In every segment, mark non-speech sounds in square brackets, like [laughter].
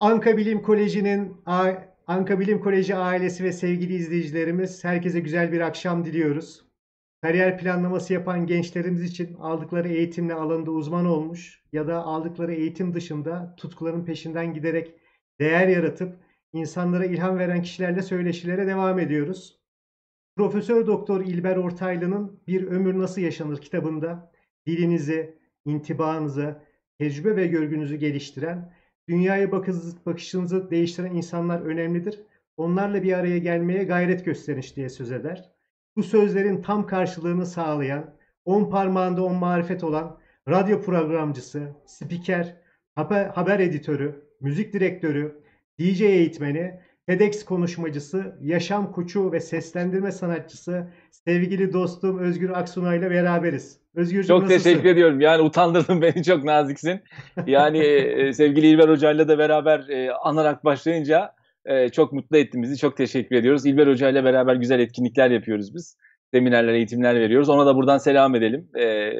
Anka Bilim Koleji'nin Anka Bilim Koleji ailesi ve sevgili izleyicilerimiz herkese güzel bir akşam diliyoruz. Kariyer planlaması yapan gençlerimiz için aldıkları eğitimle alanında uzman olmuş ya da aldıkları eğitim dışında tutkuların peşinden giderek değer yaratıp insanlara ilham veren kişilerle söyleşilere devam ediyoruz. Profesör Doktor İlber Ortaylı'nın Bir Ömür Nasıl Yaşanır kitabında dilinizi, intibağınızı, tecrübe ve görgünüzü geliştiren Dünyaya bakışınızı değiştiren insanlar önemlidir. Onlarla bir araya gelmeye gayret gösteriş diye söz eder. Bu sözlerin tam karşılığını sağlayan, on parmağında on marifet olan radyo programcısı, spiker, haber, haber editörü, müzik direktörü, DJ eğitmeni, TEDx konuşmacısı, yaşam koçu ve seslendirme sanatçısı sevgili dostum Özgür Aksunay ile beraberiz. Özgürcüğüm Çok nasılsın? teşekkür ediyorum. Yani utandırdın [laughs] beni çok naziksin. Yani e, sevgili İlber Hoca'yla da beraber e, anarak başlayınca e, çok mutlu ettin Çok teşekkür ediyoruz. İlber Hoca'yla beraber güzel etkinlikler yapıyoruz biz. Seminerler, eğitimler veriyoruz. Ona da buradan selam edelim e,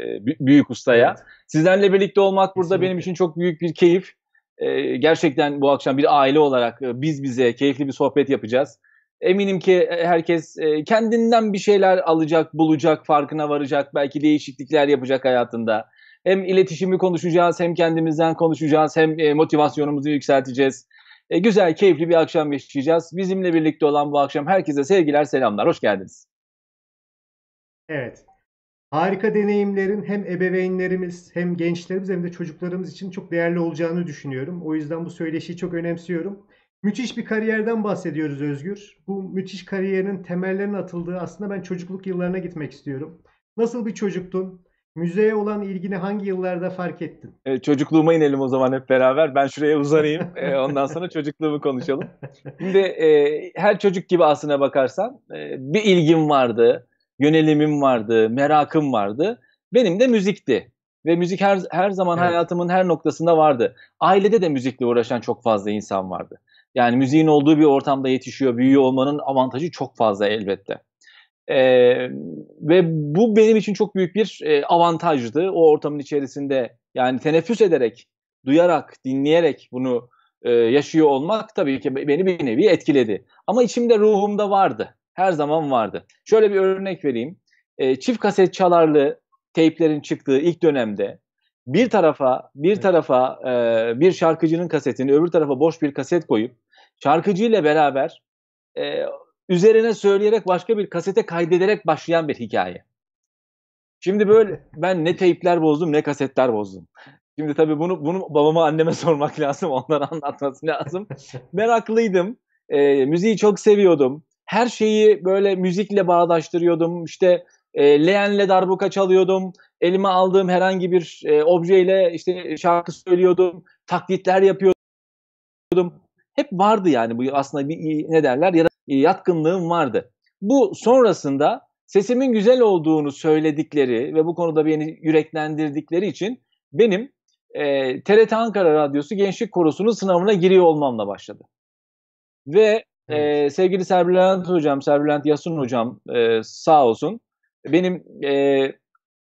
büyük ustaya. Evet. Sizlerle birlikte olmak burada Kesinlikle. benim için çok büyük bir keyif. E, gerçekten bu akşam bir aile olarak e, biz bize keyifli bir sohbet yapacağız. Eminim ki e, herkes e, kendinden bir şeyler alacak, bulacak, farkına varacak, belki değişiklikler yapacak hayatında. Hem iletişimi konuşacağız, hem kendimizden konuşacağız, hem e, motivasyonumuzu yükselteceğiz. Güzel, keyifli bir akşam yaşayacağız. Bizimle birlikte olan bu akşam herkese sevgiler, selamlar. Hoş geldiniz. Evet. Harika deneyimlerin hem ebeveynlerimiz hem gençlerimiz hem de çocuklarımız için çok değerli olacağını düşünüyorum. O yüzden bu söyleşiyi çok önemsiyorum. Müthiş bir kariyerden bahsediyoruz Özgür. Bu müthiş kariyerin temellerinin atıldığı aslında ben çocukluk yıllarına gitmek istiyorum. Nasıl bir çocuktun? Müzeye olan ilgini hangi yıllarda fark ettin? E, çocukluğuma inelim o zaman hep beraber. Ben şuraya uzanayım. e, ondan sonra çocukluğumu konuşalım. Şimdi e, her çocuk gibi aslına bakarsan e, bir ilgim vardı, yönelimim vardı, merakım vardı. Benim de müzikti. Ve müzik her her zaman evet. hayatımın her noktasında vardı. Ailede de müzikle uğraşan çok fazla insan vardı. Yani müziğin olduğu bir ortamda yetişiyor, büyüyor olmanın avantajı çok fazla elbette. ee, ve bu benim için çok büyük bir e, avantajdı. O ortamın içerisinde yani teneffüs ederek, duyarak, dinleyerek bunu e, yaşıyor olmak tabii ki beni bir nevi etkiledi. Ama içimde ruhumda vardı. Her zaman vardı. Şöyle bir örnek vereyim. E, çift kaset çalarlı teyplerin çıktığı ilk dönemde bir tarafa bir tarafa e, bir şarkıcının kasetini öbür tarafa boş bir kaset koyup şarkıcıyla beraber e, üzerine söyleyerek başka bir kasete kaydederek başlayan bir hikaye. Şimdi böyle ben ne teypler bozdum ne kasetler bozdum. Şimdi tabii bunu bunu babama anneme [laughs] sormak lazım. Onlara anlatması lazım. Meraklıydım. E, müziği çok seviyordum. Her şeyi böyle müzikle bağdaştırıyordum. İşte e, leğenle darbuka çalıyordum. Elime aldığım herhangi bir e, objeyle işte şarkı söylüyordum. Taklitler yapıyordum. Hep vardı yani bu aslında bir ne derler ya da yatkınlığım vardı. Bu sonrasında sesimin güzel olduğunu söyledikleri ve bu konuda beni yüreklendirdikleri için benim e, TRT Ankara Radyosu Gençlik Korosu'nun sınavına giriyor olmamla başladı. Ve e, sevgili Serbülent Hocam, Serbülent Yasun Hocam e, sağ olsun benim e,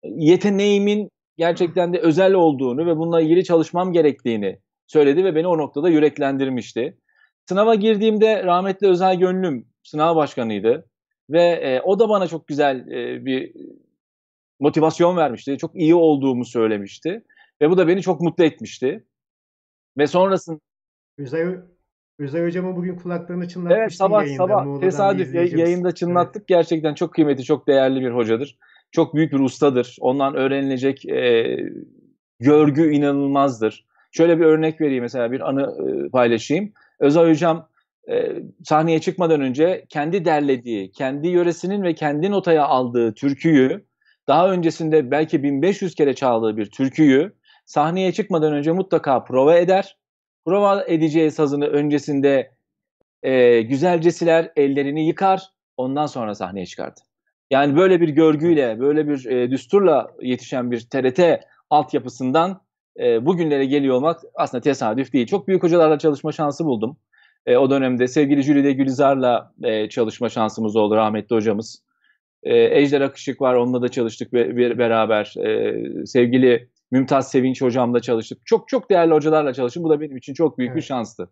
yeteneğimin gerçekten de özel olduğunu ve bununla ilgili çalışmam gerektiğini söyledi ve beni o noktada yüreklendirmişti. Sınava girdiğimde rahmetli Özel Gönlüm sınav başkanıydı ve e, o da bana çok güzel e, bir motivasyon vermişti. Çok iyi olduğumu söylemişti ve bu da beni çok mutlu etmişti. Ve sonrasında Özel Özay hocama bugün kulaklarını çınlattık evet, sabah, yayında. Sabah Muğla'dan tesadüf yayında çınlattık. Evet. Gerçekten çok kıymetli, çok değerli bir hocadır. Çok büyük bir ustadır. Ondan öğrenilecek e, görgü inanılmazdır. Şöyle bir örnek vereyim mesela bir anı e, paylaşayım. Özay hocam e, sahneye çıkmadan önce kendi derlediği, kendi yöresinin ve kendi notaya aldığı türküyü, daha öncesinde belki 1500 kere çaldığı bir türküyü sahneye çıkmadan önce mutlaka prova eder Prova edeceği sazını öncesinde e, güzelcesiler ellerini yıkar, ondan sonra sahneye çıkardı. Yani böyle bir görgüyle, böyle bir e, düsturla yetişen bir TRT altyapısından e, bugünlere geliyor olmak aslında tesadüf değil. Çok büyük hocalarla çalışma şansı buldum. E, o dönemde sevgili Jülide Gülizar'la e, çalışma şansımız oldu rahmetli hocamız. E, Ejder Akışık var onunla da çalıştık be, bir, beraber. E, sevgili Mümtaz Sevinç hocamla çalıştık. Çok çok değerli hocalarla çalıştım. Bu da benim için çok büyük evet. bir şanstı.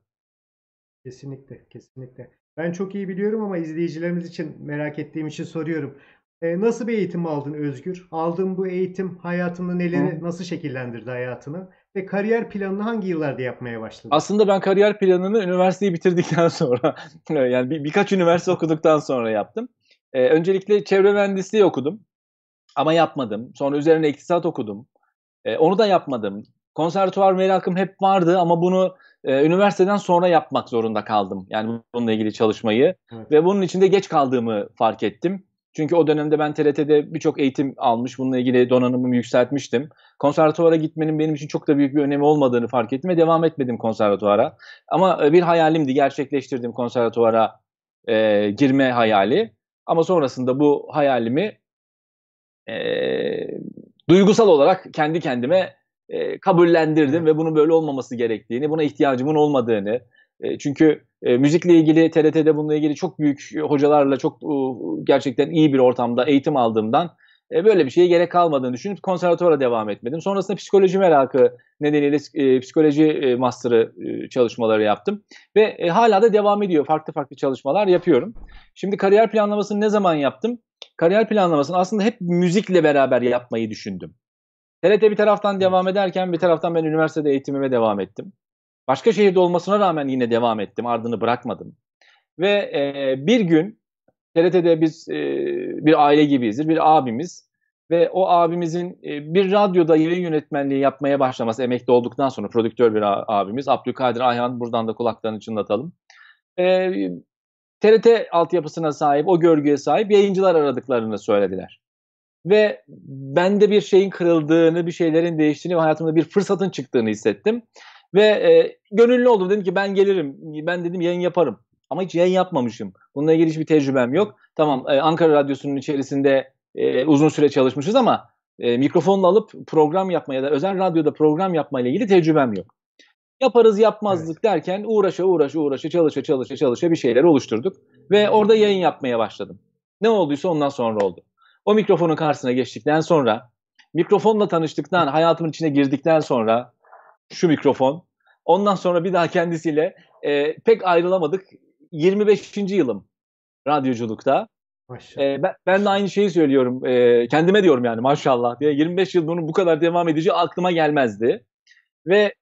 Kesinlikle, kesinlikle. Ben çok iyi biliyorum ama izleyicilerimiz için merak ettiğim için soruyorum. Ee, nasıl bir eğitim aldın Özgür? Aldığın bu eğitim hayatında neleri Hı. nasıl şekillendirdi hayatını? Ve kariyer planını hangi yıllarda yapmaya başladın? Aslında ben kariyer planını üniversiteyi bitirdikten [laughs] sonra, yani bir, birkaç üniversite okuduktan sonra yaptım. Ee, öncelikle çevre mühendisliği okudum ama yapmadım. Sonra üzerine iktisat okudum. E, onu da yapmadım. Konservatuvar merakım hep vardı ama bunu e, üniversiteden sonra yapmak zorunda kaldım. Yani bununla ilgili çalışmayı evet. ve bunun içinde geç kaldığımı fark ettim. Çünkü o dönemde ben TRT'de birçok eğitim almış, bununla ilgili donanımımı yükseltmiştim. Konservatuvara gitmenin benim için çok da büyük bir önemi olmadığını fark ettim ve devam etmedim konservatuvara. Ama e, bir hayalimdi, gerçekleştirdim konservatuvara e, girme hayali. Ama sonrasında bu hayalimi e, duygusal olarak kendi kendime e, kabullendirdim ve bunun böyle olmaması gerektiğini, buna ihtiyacımın olmadığını. E, çünkü e, müzikle ilgili TRT'de bununla ilgili çok büyük e, hocalarla çok e, gerçekten iyi bir ortamda eğitim aldığımdan e, böyle bir şeye gerek kalmadığını düşünüp konservatuvara devam etmedim. Sonrasında psikoloji merakı nedeniyle e, psikoloji e, master'ı e, çalışmaları yaptım. Ve e, hala da devam ediyor. Farklı farklı çalışmalar yapıyorum. Şimdi kariyer planlamasını ne zaman yaptım? Kariyer planlamasını aslında hep müzikle beraber yapmayı düşündüm. TRT bir taraftan devam ederken bir taraftan ben üniversitede eğitimime devam ettim. Başka şehirde olmasına rağmen yine devam ettim. Ardını bırakmadım. Ve e, bir gün TRT'de biz e, bir aile gibiyizdir. Bir abimiz ve o abimizin e, bir radyoda yayın yönetmenliği yapmaya başlaması emekli olduktan sonra prodüktör bir abimiz Abdülkadir Ayhan buradan da kulaklarını çınlatalım. E, TRT altyapısına sahip, o görgüye sahip yayıncılar aradıklarını söylediler. Ve ben de bir şeyin kırıldığını, bir şeylerin değiştiğini ve hayatımda bir fırsatın çıktığını hissettim. Ve e, gönüllü oldum dedim ki ben gelirim, ben dedim yayın yaparım. Ama hiç yayın yapmamışım. Bununla ilgili hiçbir tecrübem yok. Tamam e, Ankara Radyosu'nun içerisinde e, uzun süre çalışmışız ama e, mikrofonla alıp program yapma ya da özel radyoda program yapma ile ilgili tecrübem yok. Yaparız yapmazlık evet. derken uğraşa uğraşa uğraşa çalışa çalışa çalışa bir şeyler oluşturduk ve orada yayın yapmaya başladım. Ne olduysa ondan sonra oldu. O mikrofonun karşısına geçtikten sonra, mikrofonla tanıştıktan, hayatımın içine girdikten sonra şu mikrofon, ondan sonra bir daha kendisiyle e, pek ayrılamadık. 25. yılım radyoculukta. Maşallah. Ee, ben, ben de aynı şeyi söylüyorum. Ee, kendime diyorum yani maşallah diye. 25 yıl bunu bu kadar devam edici aklıma gelmezdi. Ve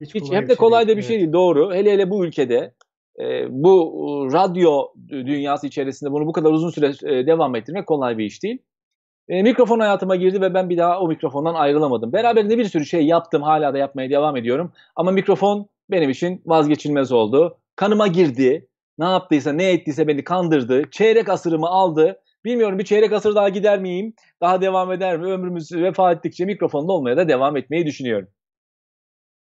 hiç, hiç hem de şey kolay da bir şey değil. Doğru. Hele hele bu ülkede e, bu radyo dünyası içerisinde bunu bu kadar uzun süre e, devam ettirmek kolay bir iş değil. E, mikrofon hayatıma girdi ve ben bir daha o mikrofondan ayrılamadım. Beraberinde bir sürü şey yaptım. Hala da yapmaya devam ediyorum. Ama mikrofon benim için vazgeçilmez oldu. Kanıma girdi ne yaptıysa ne ettiyse beni kandırdı. Çeyrek asırımı aldı. Bilmiyorum bir çeyrek asır daha gider miyim? Daha devam eder mi? Ömrümüz vefa ettikçe mikrofonda olmaya da devam etmeyi düşünüyorum.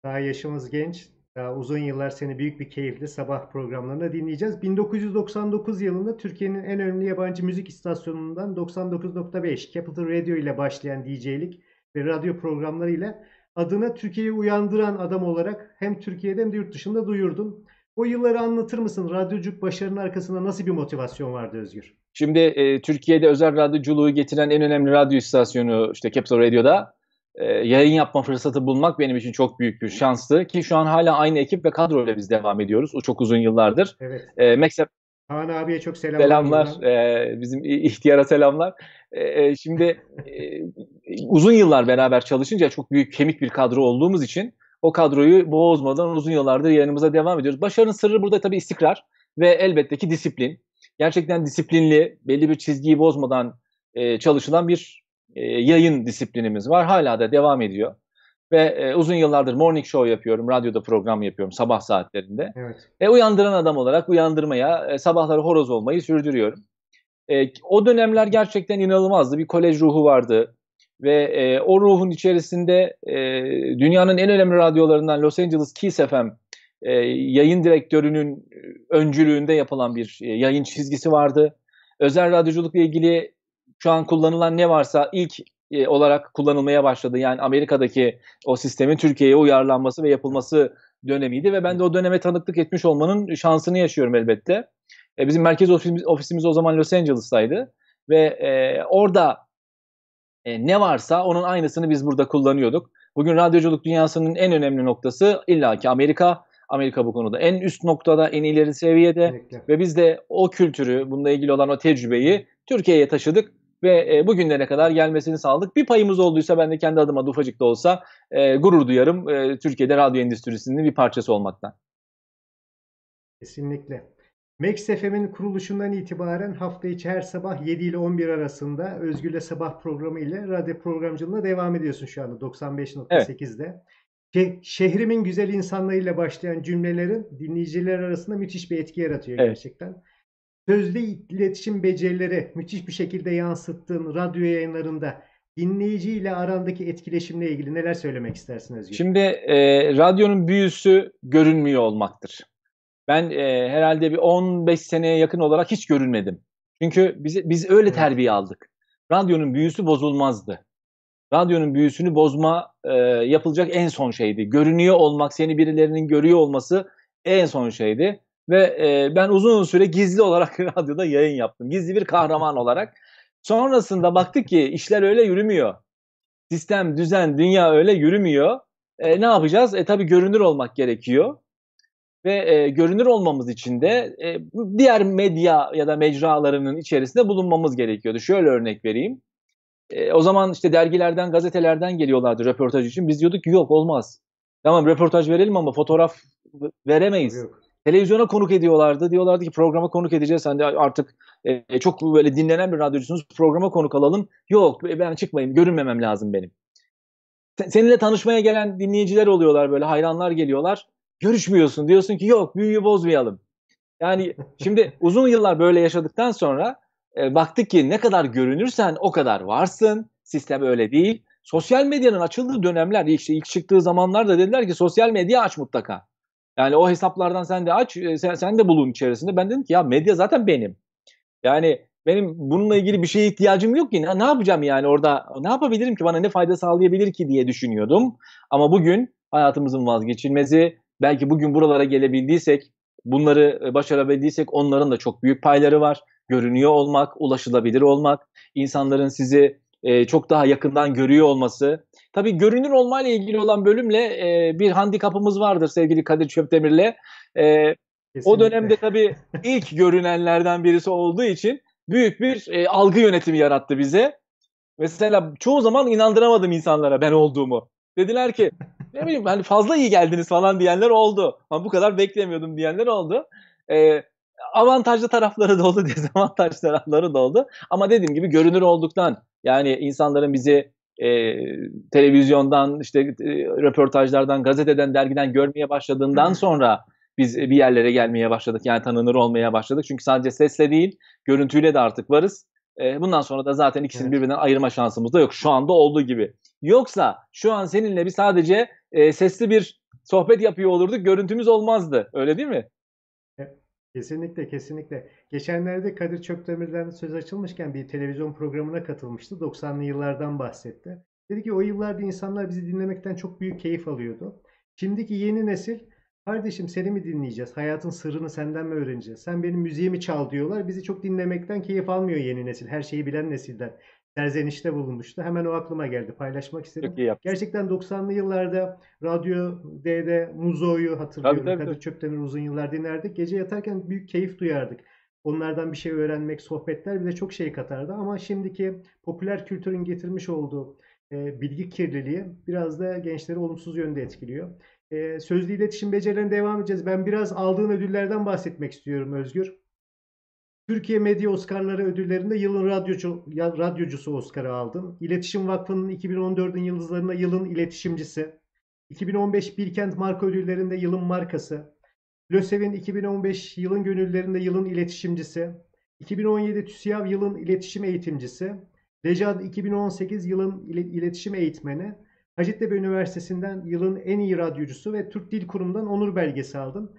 Daha yaşımız genç. Daha uzun yıllar seni büyük bir keyifle sabah programlarında dinleyeceğiz. 1999 yılında Türkiye'nin en önemli yabancı müzik istasyonundan 99.5 Capital Radio ile başlayan DJ'lik ve radyo programlarıyla adını Türkiye'yi uyandıran adam olarak hem Türkiye'de hem de yurt dışında duyurdum. O yılları anlatır mısın? Radyocuk başarının arkasında nasıl bir motivasyon vardı Özgür? Şimdi e, Türkiye'de özel radyoculuğu getiren en önemli radyo istasyonu işte Kepler Radyo'da e, yayın yapma fırsatı bulmak benim için çok büyük bir şanstı. Ki şu an hala aynı ekip ve kadro ile biz devam ediyoruz. O çok uzun yıllardır. Evet. E, Meksep Kaan abiye çok selamlar. E, selamlar. E, bizim ihtiyara selamlar. E, şimdi e, uzun yıllar beraber çalışınca çok büyük kemik bir kadro olduğumuz için o kadroyu bozmadan uzun yıllardır yayınımıza devam ediyoruz. Başarının sırrı burada tabii istikrar ve elbette ki disiplin. Gerçekten disiplinli, belli bir çizgiyi bozmadan e, çalışılan bir e, yayın disiplinimiz var. Hala da devam ediyor. Ve e, uzun yıllardır morning show yapıyorum, radyoda program yapıyorum sabah saatlerinde. Evet. E, uyandıran adam olarak uyandırmaya, e, sabahları horoz olmayı sürdürüyorum. E, o dönemler gerçekten inanılmazdı. Bir kolej ruhu vardı ve e, o ruhun içerisinde e, dünyanın en önemli radyolarından Los Angeles Kiss FM e, yayın direktörünün öncülüğünde yapılan bir e, yayın çizgisi vardı. Özel radyoculukla ilgili şu an kullanılan ne varsa ilk e, olarak kullanılmaya başladı. Yani Amerika'daki o sistemin Türkiye'ye uyarlanması ve yapılması dönemiydi ve ben de o döneme tanıklık etmiş olmanın şansını yaşıyorum elbette. E, bizim merkez ofisimiz, ofisimiz o zaman Los Angeles'taydı ve e, orada e, ne varsa onun aynısını biz burada kullanıyorduk. Bugün radyoculuk dünyasının en önemli noktası illaki Amerika. Amerika bu konuda en üst noktada, en ileri seviyede Kesinlikle. ve biz de o kültürü, bununla ilgili olan o tecrübeyi Türkiye'ye taşıdık ve e, bugünlere kadar gelmesini sağladık. Bir payımız olduysa ben de kendi adıma ufacık da olsa e, gurur duyarım e, Türkiye'de radyo endüstrisinin bir parçası olmaktan. Kesinlikle. Max FM'in kuruluşundan itibaren hafta içi her sabah 7 ile 11 arasında Özgür'le sabah programı ile radyo programcılığına devam ediyorsun şu anda 95.8'de. Evet. Şehrimin güzel insanlarıyla başlayan cümlelerin dinleyiciler arasında müthiş bir etki yaratıyor evet. gerçekten. Sözlü iletişim becerileri müthiş bir şekilde yansıttığın radyo yayınlarında dinleyici ile arandaki etkileşimle ilgili neler söylemek istersin Özgür? Şimdi e, radyonun büyüsü görünmüyor olmaktır ben e, herhalde bir 15 seneye yakın olarak hiç görünmedim. Çünkü biz, biz öyle terbiye aldık. Radyonun büyüsü bozulmazdı. Radyonun büyüsünü bozma e, yapılacak en son şeydi. Görünüyor olmak, seni birilerinin görüyor olması en son şeydi. Ve e, ben uzun süre gizli olarak [laughs] radyoda yayın yaptım. Gizli bir kahraman olarak. Sonrasında baktık ki işler öyle yürümüyor. Sistem, düzen, dünya öyle yürümüyor. E, ne yapacağız? E tabii görünür olmak gerekiyor ve e, görünür olmamız için de e, diğer medya ya da mecralarının içerisinde bulunmamız gerekiyordu. Şöyle örnek vereyim. E, o zaman işte dergilerden, gazetelerden geliyorlardı röportaj için. Biz diyorduk ki yok olmaz. Tamam röportaj verelim ama fotoğraf veremeyiz. Yok. Televizyona konuk ediyorlardı. Diyorlardı ki programa konuk edeceğiz. Hani artık e, çok böyle dinlenen bir radyocusunuz. Programa konuk alalım. Yok e, ben çıkmayayım. Görünmemem lazım benim. Seninle tanışmaya gelen dinleyiciler oluyorlar böyle hayranlar geliyorlar görüşmüyorsun. Diyorsun ki yok büyüyü bozmayalım. Yani şimdi [laughs] uzun yıllar böyle yaşadıktan sonra e, baktık ki ne kadar görünürsen o kadar varsın. Sistem öyle değil. Sosyal medyanın açıldığı dönemler işte ilk çıktığı zamanlarda dediler ki sosyal medya aç mutlaka. Yani o hesaplardan sen de aç, e, sen, sen de bulun içerisinde. Ben dedim ki ya medya zaten benim. Yani benim bununla ilgili bir şeye ihtiyacım yok ki. Ne, ne yapacağım yani orada? Ne yapabilirim ki? Bana ne fayda sağlayabilir ki diye düşünüyordum. Ama bugün hayatımızın vazgeçilmezi, belki bugün buralara gelebildiysek, bunları e, başarabildiysek onların da çok büyük payları var. Görünüyor olmak, ulaşılabilir olmak, insanların sizi e, çok daha yakından görüyor olması. Tabii görünür olmayla ilgili olan bölümle e, bir handikapımız vardır sevgili Kadir Çöpdemir'le. E, O dönemde tabii [laughs] ilk görünenlerden birisi olduğu için büyük bir e, algı yönetimi yarattı bize. Mesela çoğu zaman inandıramadım insanlara ben olduğumu. Dediler ki ne bileyim hani fazla iyi geldiniz falan diyenler oldu. Ama bu kadar beklemiyordum diyenler oldu. Ee, avantajlı tarafları da oldu, [laughs] dezavantajlı tarafları da oldu. Ama dediğim gibi görünür olduktan yani insanların bizi e, televizyondan, işte e, röportajlardan, gazeteden, dergiden görmeye başladığından sonra biz bir yerlere gelmeye başladık. Yani tanınır olmaya başladık. Çünkü sadece sesle değil, görüntüyle de artık varız. Ee, bundan sonra da zaten ikisini evet. birbirinden ayırma şansımız da yok şu anda olduğu gibi. Yoksa şu an seninle bir sadece e, sesli bir sohbet yapıyor olurduk. Görüntümüz olmazdı. Öyle değil mi? Kesinlikle kesinlikle. Geçenlerde Kadir Çöptemir'den söz açılmışken bir televizyon programına katılmıştı. 90'lı yıllardan bahsetti. Dedi ki o yıllarda insanlar bizi dinlemekten çok büyük keyif alıyordu. Şimdiki yeni nesil Kardeşim seni mi dinleyeceğiz? Hayatın sırrını senden mi öğreneceğiz? Sen benim müziğimi çal diyorlar. Bizi çok dinlemekten keyif almıyor yeni nesil. Her şeyi bilen nesilden. Serzenişte bulunmuştu. Hemen o aklıma geldi. Paylaşmak istedim. Çok iyi Gerçekten 90'lı yıllarda Radyo D'de Muzo'yu hatırlıyorum. Tabii, tabii, Kadir Çöptemir uzun yıllar dinlerdik. Gece yatarken büyük keyif duyardık. Onlardan bir şey öğrenmek, sohbetler bize çok şey katardı. Ama şimdiki popüler kültürün getirmiş olduğu bilgi kirliliği biraz da gençleri olumsuz yönde etkiliyor. sözlü iletişim becerilerine devam edeceğiz. Ben biraz aldığın ödüllerden bahsetmek istiyorum Özgür. Türkiye Medya Oscarları ödüllerinde yılın radyocu, radyocusu Oscar'ı aldım. İletişim Vakfı'nın 2014'ün yıldızlarında yılın iletişimcisi. 2015 Bilkent Marka ödüllerinde yılın markası. LÖSEV'in 2015 yılın gönüllerinde yılın iletişimcisi. 2017 TÜSİAV yılın iletişim eğitimcisi. Nejad 2018 yılın iletişim eğitmeni. Hacettepe Üniversitesi'nden yılın en iyi radyocusu ve Türk Dil Kurumu'ndan onur belgesi aldım.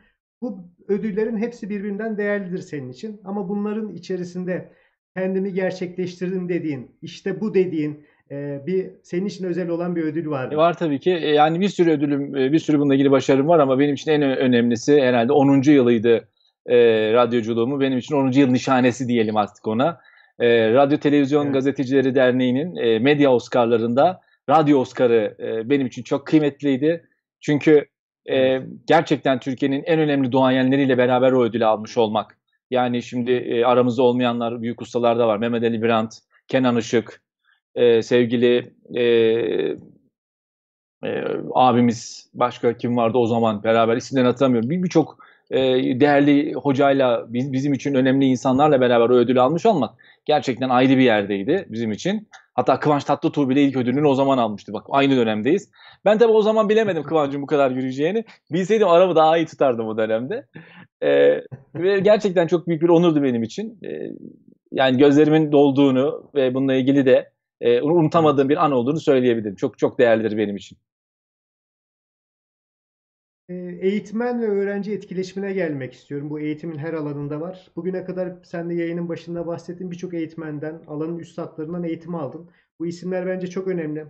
Bu ödüllerin hepsi birbirinden değerlidir senin için ama bunların içerisinde kendimi gerçekleştirdim dediğin, işte bu dediğin e, bir senin için özel olan bir ödül var. Mı? E, var tabii ki. E, yani bir sürü ödülüm, bir sürü bununla ilgili başarım var ama benim için en önemlisi herhalde 10. yılıydı e, radyoculuğumu. Benim için 10. yıl nişanesi diyelim artık ona e, Radyo Televizyon evet. Gazetecileri Derneği'nin e, medya Oscar'larında radyo Oscar'ı e, benim için çok kıymetliydi. Çünkü e, gerçekten Türkiye'nin en önemli doğayenleriyle beraber o ödülü almış olmak. Yani şimdi e, aramızda olmayanlar büyük ustalar da var. Mehmet Ali Birant, Kenan Işık, e, sevgili e, e, abimiz başka kim vardı o zaman beraber isimlerini hatırlamıyorum. Birçok ee, değerli hocayla, bizim için önemli insanlarla beraber o ödülü almış olmak gerçekten ayrı bir yerdeydi bizim için. Hatta Kıvanç Tatlıtuğ bile ilk ödülünü o zaman almıştı. Bak aynı dönemdeyiz. Ben tabii o zaman bilemedim Kıvanç'ın bu kadar yürüyeceğini. Bilseydim araba daha iyi tutardım o dönemde. Ee, ve gerçekten çok büyük bir onurdu benim için. Ee, yani gözlerimin dolduğunu ve bununla ilgili de e, unutamadığım bir an olduğunu söyleyebilirim. Çok çok değerlidir benim için. Ee, eğitmen ve öğrenci etkileşimine gelmek istiyorum. Bu eğitimin her alanında var. Bugüne kadar sen de yayının başında bahsettiğin birçok eğitmenden, alanın üstadlarından eğitim aldın. Bu isimler bence çok önemli.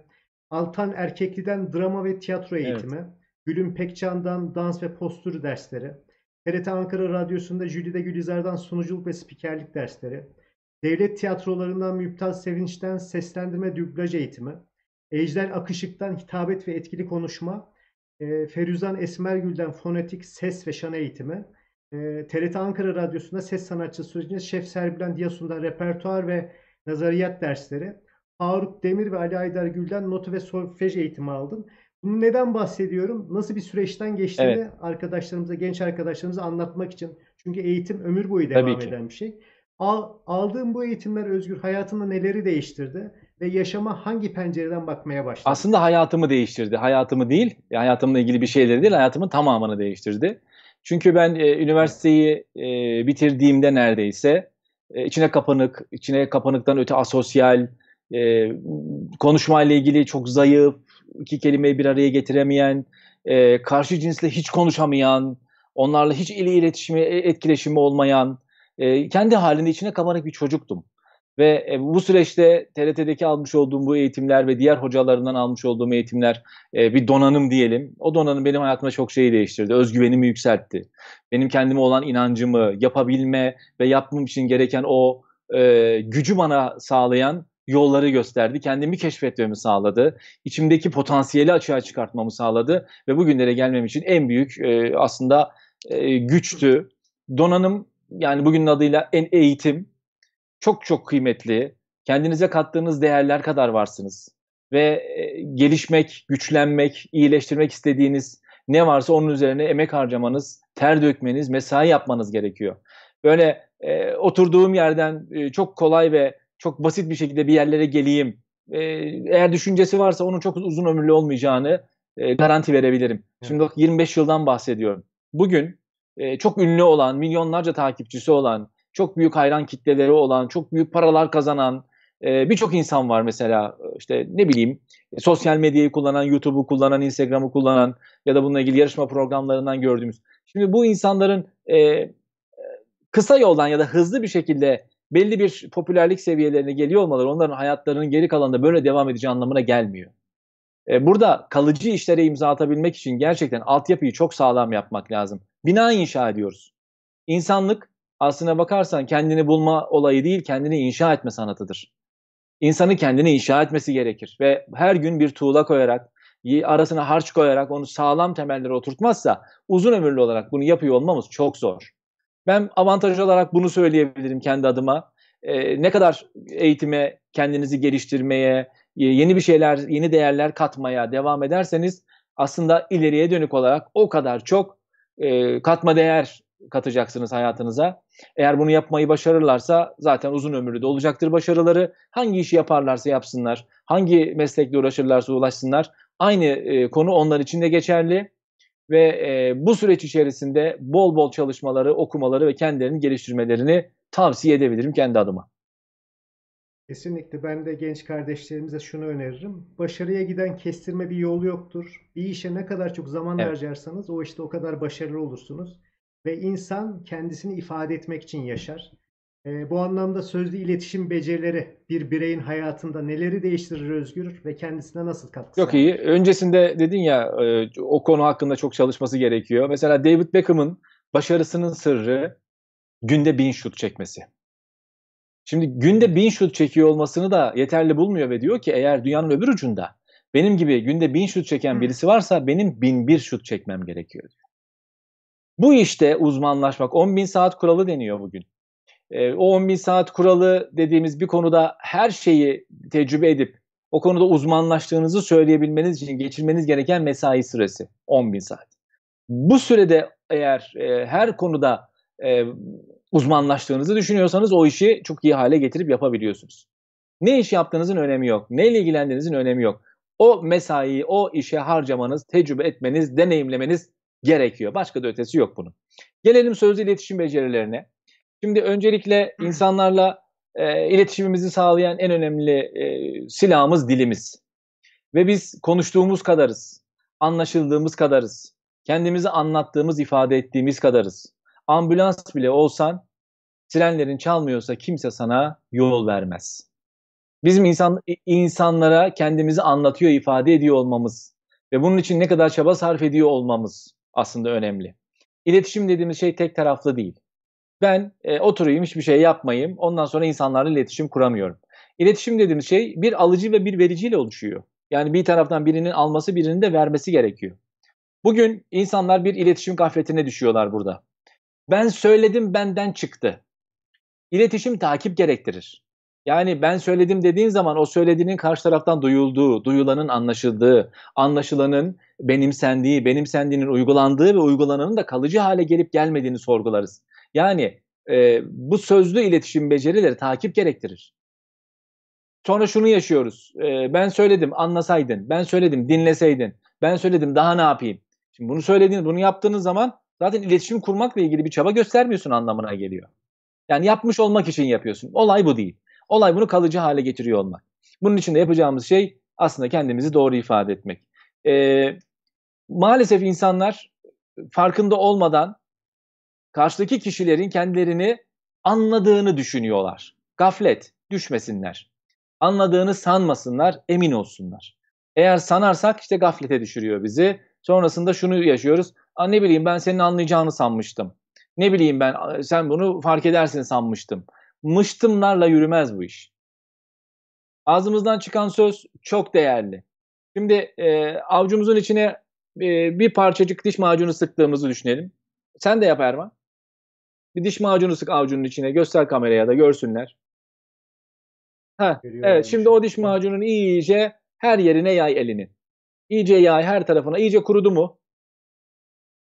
Altan Erkekli'den drama ve tiyatro eğitimi, evet. Gülüm Pekcan'dan dans ve postür dersleri, TRT Ankara Radyosu'nda Jülide Gülizar'dan sunuculuk ve spikerlik dersleri, devlet tiyatrolarından Müptel Sevinç'ten seslendirme dublaj eğitimi, Ejder Akışık'tan hitabet ve etkili konuşma, e, Feruzan Esmergül'den fonetik ses ve şan eğitimi, e, ee, TRT Ankara Radyosu'nda ses sanatçısı sürecinde Şef Serbilen Diyasun'dan repertuar ve nazariyat dersleri, Faruk Demir ve Ali Aydar Gül'den notu ve solfej eğitimi aldım. Bunu neden bahsediyorum? Nasıl bir süreçten geçtiğini evet. arkadaşlarımıza, genç arkadaşlarımıza anlatmak için. Çünkü eğitim ömür boyu devam eden bir şey. Al, aldığım bu eğitimler Özgür hayatında neleri değiştirdi? ve yaşama hangi pencereden bakmaya başladım? Aslında hayatımı değiştirdi. Hayatımı değil, hayatımla ilgili bir şeyleri değil, hayatımın tamamını değiştirdi. Çünkü ben e, üniversiteyi e, bitirdiğimde neredeyse e, içine kapanık, içine kapanıktan öte asosyal, e, konuşmayla ilgili çok zayıf, iki kelimeyi bir araya getiremeyen, e, karşı cinsle hiç konuşamayan, onlarla hiç ili iletişimi, e, etkileşimi olmayan, e, kendi halinde içine kapanık bir çocuktum. Ve e, bu süreçte TRT'deki almış olduğum bu eğitimler ve diğer hocalarından almış olduğum eğitimler e, bir donanım diyelim. O donanım benim hayatımda çok şeyi değiştirdi. Özgüvenimi yükseltti. Benim kendime olan inancımı, yapabilme ve yapmam için gereken o e, gücü bana sağlayan yolları gösterdi. Kendimi keşfetmemi sağladı. İçimdeki potansiyeli açığa çıkartmamı sağladı. Ve bugünlere gelmem için en büyük aslında güçtü. Donanım yani bugünün adıyla en eğitim çok çok kıymetli. Kendinize kattığınız değerler kadar varsınız. Ve e, gelişmek, güçlenmek, iyileştirmek istediğiniz ne varsa onun üzerine emek harcamanız, ter dökmeniz, mesai yapmanız gerekiyor. Böyle e, oturduğum yerden e, çok kolay ve çok basit bir şekilde bir yerlere geleyim. E, eğer düşüncesi varsa onun çok uzun ömürlü olmayacağını e, garanti verebilirim. Şimdi bak 25 yıldan bahsediyorum. Bugün e, çok ünlü olan, milyonlarca takipçisi olan, çok büyük hayran kitleleri olan, çok büyük paralar kazanan e, birçok insan var mesela e, işte ne bileyim e, sosyal medyayı kullanan, YouTube'u kullanan, Instagram'ı kullanan ya da bununla ilgili yarışma programlarından gördüğümüz. Şimdi bu insanların e, e, kısa yoldan ya da hızlı bir şekilde belli bir popülerlik seviyelerine geliyor olmaları onların hayatlarının geri kalanında böyle devam edeceği anlamına gelmiyor. burada kalıcı işlere imza atabilmek için gerçekten altyapıyı çok sağlam yapmak lazım. Bina inşa ediyoruz. İnsanlık aslına bakarsan kendini bulma olayı değil, kendini inşa etme sanatıdır. İnsanı kendini inşa etmesi gerekir ve her gün bir tuğla koyarak, arasına harç koyarak onu sağlam temellere oturtmazsa uzun ömürlü olarak bunu yapıyor olmamız çok zor. Ben avantaj olarak bunu söyleyebilirim kendi adıma. Ee, ne kadar eğitime, kendinizi geliştirmeye, yeni bir şeyler, yeni değerler katmaya devam ederseniz aslında ileriye dönük olarak o kadar çok e, katma değer katacaksınız hayatınıza. Eğer bunu yapmayı başarırlarsa zaten uzun ömürlü de olacaktır başarıları. Hangi işi yaparlarsa yapsınlar, hangi meslekle uğraşırlarsa ulaşsınlar. Aynı e, konu onlar için de geçerli ve e, bu süreç içerisinde bol bol çalışmaları, okumaları ve kendilerini geliştirmelerini tavsiye edebilirim kendi adıma. Kesinlikle ben de genç kardeşlerimize şunu öneririm. Başarıya giden kestirme bir yol yoktur. Bir işe ne kadar çok zaman evet. harcarsanız o işte o kadar başarılı olursunuz ve insan kendisini ifade etmek için yaşar. E, bu anlamda sözlü iletişim becerileri bir bireyin hayatında neleri değiştirir Özgür ve kendisine nasıl katkı Yok iyi. Öncesinde dedin ya e, o konu hakkında çok çalışması gerekiyor. Mesela David Beckham'ın başarısının sırrı günde bin şut çekmesi. Şimdi günde bin şut çekiyor olmasını da yeterli bulmuyor ve diyor ki eğer dünyanın öbür ucunda benim gibi günde bin şut çeken birisi varsa benim bin bir şut çekmem gerekiyor diyor. Bu işte uzmanlaşmak. 10 bin saat kuralı deniyor bugün. E, o 10 bin saat kuralı dediğimiz bir konuda her şeyi tecrübe edip o konuda uzmanlaştığınızı söyleyebilmeniz için geçirmeniz gereken mesai süresi 10 bin saat. Bu sürede eğer e, her konuda e, uzmanlaştığınızı düşünüyorsanız o işi çok iyi hale getirip yapabiliyorsunuz. Ne iş yaptığınızın önemi yok. Neyle ilgilendiğinizin önemi yok. O mesaiyi, o işe harcamanız, tecrübe etmeniz, deneyimlemeniz gerekiyor. Başka da ötesi yok bunun. Gelelim sözlü iletişim becerilerine. Şimdi öncelikle insanlarla e, iletişimimizi sağlayan en önemli e, silahımız dilimiz. Ve biz konuştuğumuz kadarız, anlaşıldığımız kadarız, kendimizi anlattığımız, ifade ettiğimiz kadarız. Ambulans bile olsan, sirenlerin çalmıyorsa kimse sana yol vermez. Bizim insan insanlara kendimizi anlatıyor, ifade ediyor olmamız ve bunun için ne kadar çaba sarf ediyor olmamız aslında önemli. İletişim dediğimiz şey tek taraflı değil. Ben e, oturayım hiçbir şey yapmayayım ondan sonra insanlarla iletişim kuramıyorum. İletişim dediğimiz şey bir alıcı ve bir vericiyle oluşuyor. Yani bir taraftan birinin alması birinin de vermesi gerekiyor. Bugün insanlar bir iletişim gafletine düşüyorlar burada. Ben söyledim benden çıktı. İletişim takip gerektirir. Yani ben söyledim dediğin zaman o söylediğinin karşı taraftan duyulduğu, duyulanın anlaşıldığı, anlaşılanın benimsendiği, benimsendiğinin uygulandığı ve uygulananın da kalıcı hale gelip gelmediğini sorgularız. Yani e, bu sözlü iletişim becerileri takip gerektirir. Sonra şunu yaşıyoruz. E, ben söyledim anlasaydın, ben söyledim dinleseydin, ben söyledim daha ne yapayım? Şimdi bunu söylediğiniz, bunu yaptığınız zaman zaten iletişim kurmakla ilgili bir çaba göstermiyorsun anlamına geliyor. Yani yapmış olmak için yapıyorsun. Olay bu değil. Olay bunu kalıcı hale getiriyor olmak. Bunun için de yapacağımız şey aslında kendimizi doğru ifade etmek. Ee, maalesef insanlar farkında olmadan karşıdaki kişilerin kendilerini anladığını düşünüyorlar. Gaflet, düşmesinler. Anladığını sanmasınlar, emin olsunlar. Eğer sanarsak işte gaflete düşürüyor bizi. Sonrasında şunu yaşıyoruz. Ne bileyim ben senin anlayacağını sanmıştım. Ne bileyim ben sen bunu fark edersin sanmıştım mıştımlarla yürümez bu iş. Ağzımızdan çıkan söz çok değerli. Şimdi e, avcumuzun içine e, bir parçacık diş macunu sıktığımızı düşünelim. Sen de yap Erman. Bir diş macunu sık avcunun içine. Göster kameraya da görsünler. Ha, evet şimdi şey. o diş macunun iyice her yerine yay elini. İyice yay her tarafına. İyice kurudu mu?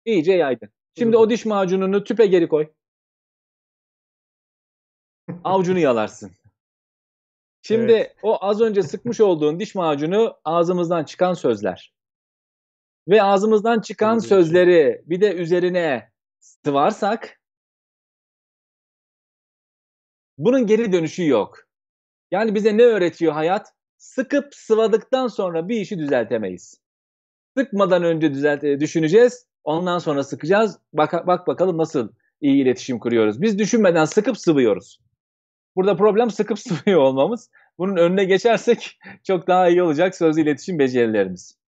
İyice yaydın. Şimdi kurudu. o diş macununu tüpe geri koy. Avucunu yalarsın. Şimdi evet. o az önce sıkmış olduğun diş macunu ağzımızdan çıkan sözler. Ve ağzımızdan çıkan sözleri bir de üzerine sıvarsak bunun geri dönüşü yok. Yani bize ne öğretiyor hayat? Sıkıp sıvadıktan sonra bir işi düzeltemeyiz. Sıkmadan önce düzelt e, düşüneceğiz. Ondan sonra sıkacağız. Bak, bak bakalım nasıl iyi iletişim kuruyoruz. Biz düşünmeden sıkıp sıvıyoruz. Burada problem sıkıp [laughs] sıvıyor olmamız. Bunun önüne geçersek [laughs] çok daha iyi olacak sözlü iletişim becerilerimiz.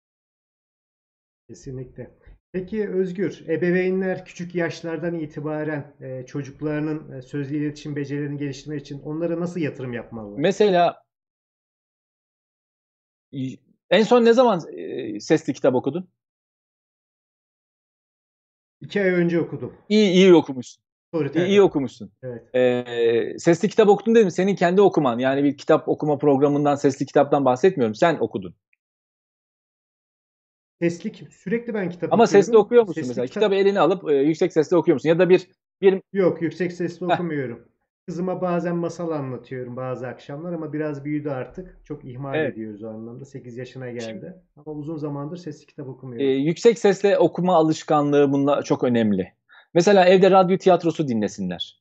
Kesinlikle. Peki Özgür, ebeveynler küçük yaşlardan itibaren e, çocuklarının e, sözlü iletişim becerilerini geliştirmek için onlara nasıl yatırım yapmalı? Mesela en son ne zaman e, sesli kitap okudun? İki ay önce okudum. İyi iyi okumuşsun. Doğru, İyi okumuşsun. Evet. Ee, sesli kitap okudun dedim. Senin kendi okuman. Yani bir kitap okuma programından, sesli kitaptan bahsetmiyorum. Sen okudun. Sesli sürekli ben kitap Ama okuyorum. sesli okuyor musun Sesli mesela? kitap- Kitabı eline alıp e, yüksek sesle okuyor musun? Ya da bir bir Yok, yüksek sesle okumuyorum. Kızıma bazen masal anlatıyorum bazı akşamlar ama biraz büyüdü artık. Çok ihmal Evet. ediyoruz o anlamda. 8 yaşına geldi. Ama uzun zamandır sesli kitap e, okumuyorum. yüksek sesle okuma alışkanlığı bununla çok önemli. Mesela evde radyo tiyatrosu dinlesinler.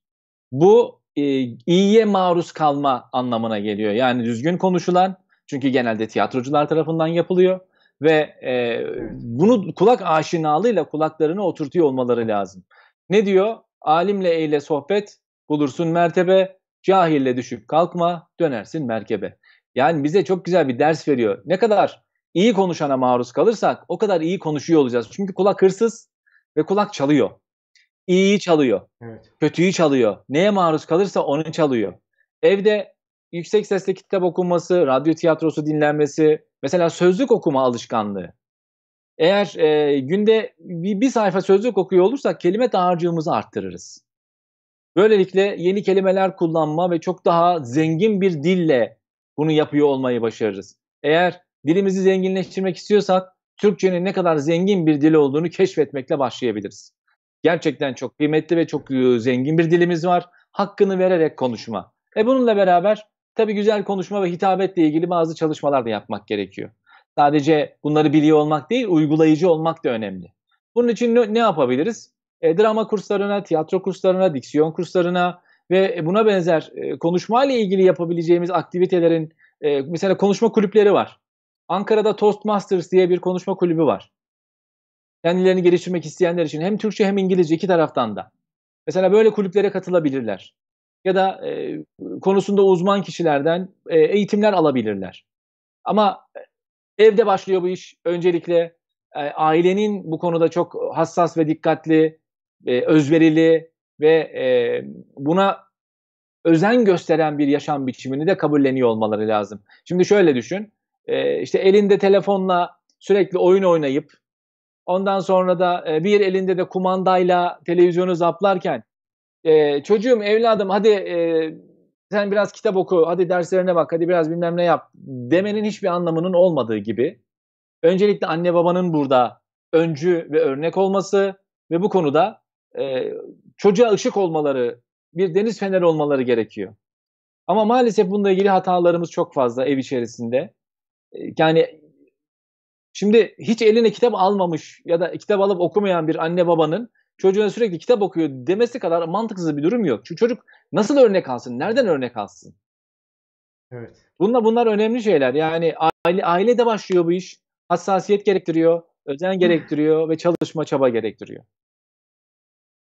Bu e, iyiye maruz kalma anlamına geliyor. Yani düzgün konuşulan çünkü genelde tiyatrocular tarafından yapılıyor ve e, bunu kulak aşinalığıyla kulaklarına oturtuyor olmaları lazım. Ne diyor? Alimle eyle sohbet, bulursun mertebe, cahille düşüp kalkma, dönersin merkebe. Yani bize çok güzel bir ders veriyor. Ne kadar iyi konuşana maruz kalırsak o kadar iyi konuşuyor olacağız. Çünkü kulak hırsız ve kulak çalıyor. İyiyi çalıyor. Evet. Kötüyü çalıyor. Neye maruz kalırsa onu çalıyor. Evde yüksek sesle kitap okunması, radyo tiyatrosu dinlenmesi, mesela sözlük okuma alışkanlığı. Eğer e, günde bir, bir sayfa sözlük okuyor olursak kelime dağarcığımızı arttırırız. Böylelikle yeni kelimeler kullanma ve çok daha zengin bir dille bunu yapıyor olmayı başarırız. Eğer dilimizi zenginleştirmek istiyorsak Türkçenin ne kadar zengin bir dil olduğunu keşfetmekle başlayabiliriz. Gerçekten çok kıymetli ve çok e, zengin bir dilimiz var. Hakkını vererek konuşma. E bununla beraber tabii güzel konuşma ve hitabetle ilgili bazı çalışmalar da yapmak gerekiyor. Sadece bunları biliyor olmak değil, uygulayıcı olmak da önemli. Bunun için ne, yapabiliriz? E, drama kurslarına, tiyatro kurslarına, diksiyon kurslarına ve e, buna benzer e, konuşma ile ilgili yapabileceğimiz aktivitelerin e, mesela konuşma kulüpleri var. Ankara'da Toastmasters diye bir konuşma kulübü var kendilerini geliştirmek isteyenler için hem Türkçe hem İngilizce iki taraftan da. Mesela böyle kulüplere katılabilirler. Ya da e, konusunda uzman kişilerden e, eğitimler alabilirler. Ama e, evde başlıyor bu iş. Öncelikle e, ailenin bu konuda çok hassas ve dikkatli, e, özverili ve e, buna özen gösteren bir yaşam biçimini de kabulleniyor olmaları lazım. Şimdi şöyle düşün. E, işte elinde telefonla sürekli oyun oynayıp Ondan sonra da e, bir elinde de kumandayla televizyonu zaplarken e, çocuğum evladım hadi e, sen biraz kitap oku, hadi derslerine bak, hadi biraz bilmem ne yap demenin hiçbir anlamının olmadığı gibi. Öncelikle anne babanın burada öncü ve örnek olması ve bu konuda e, çocuğa ışık olmaları, bir deniz feneri olmaları gerekiyor. Ama maalesef bununla ilgili hatalarımız çok fazla ev içerisinde. E, yani Şimdi hiç eline kitap almamış ya da kitap alıp okumayan bir anne babanın çocuğuna sürekli kitap okuyor demesi kadar mantıksız bir durum yok. Çünkü çocuk nasıl örnek alsın? Nereden örnek alsın? Evet. Bunlar bunlar önemli şeyler. Yani aile de başlıyor bu iş. Hassasiyet gerektiriyor, özen gerektiriyor ve çalışma çaba gerektiriyor.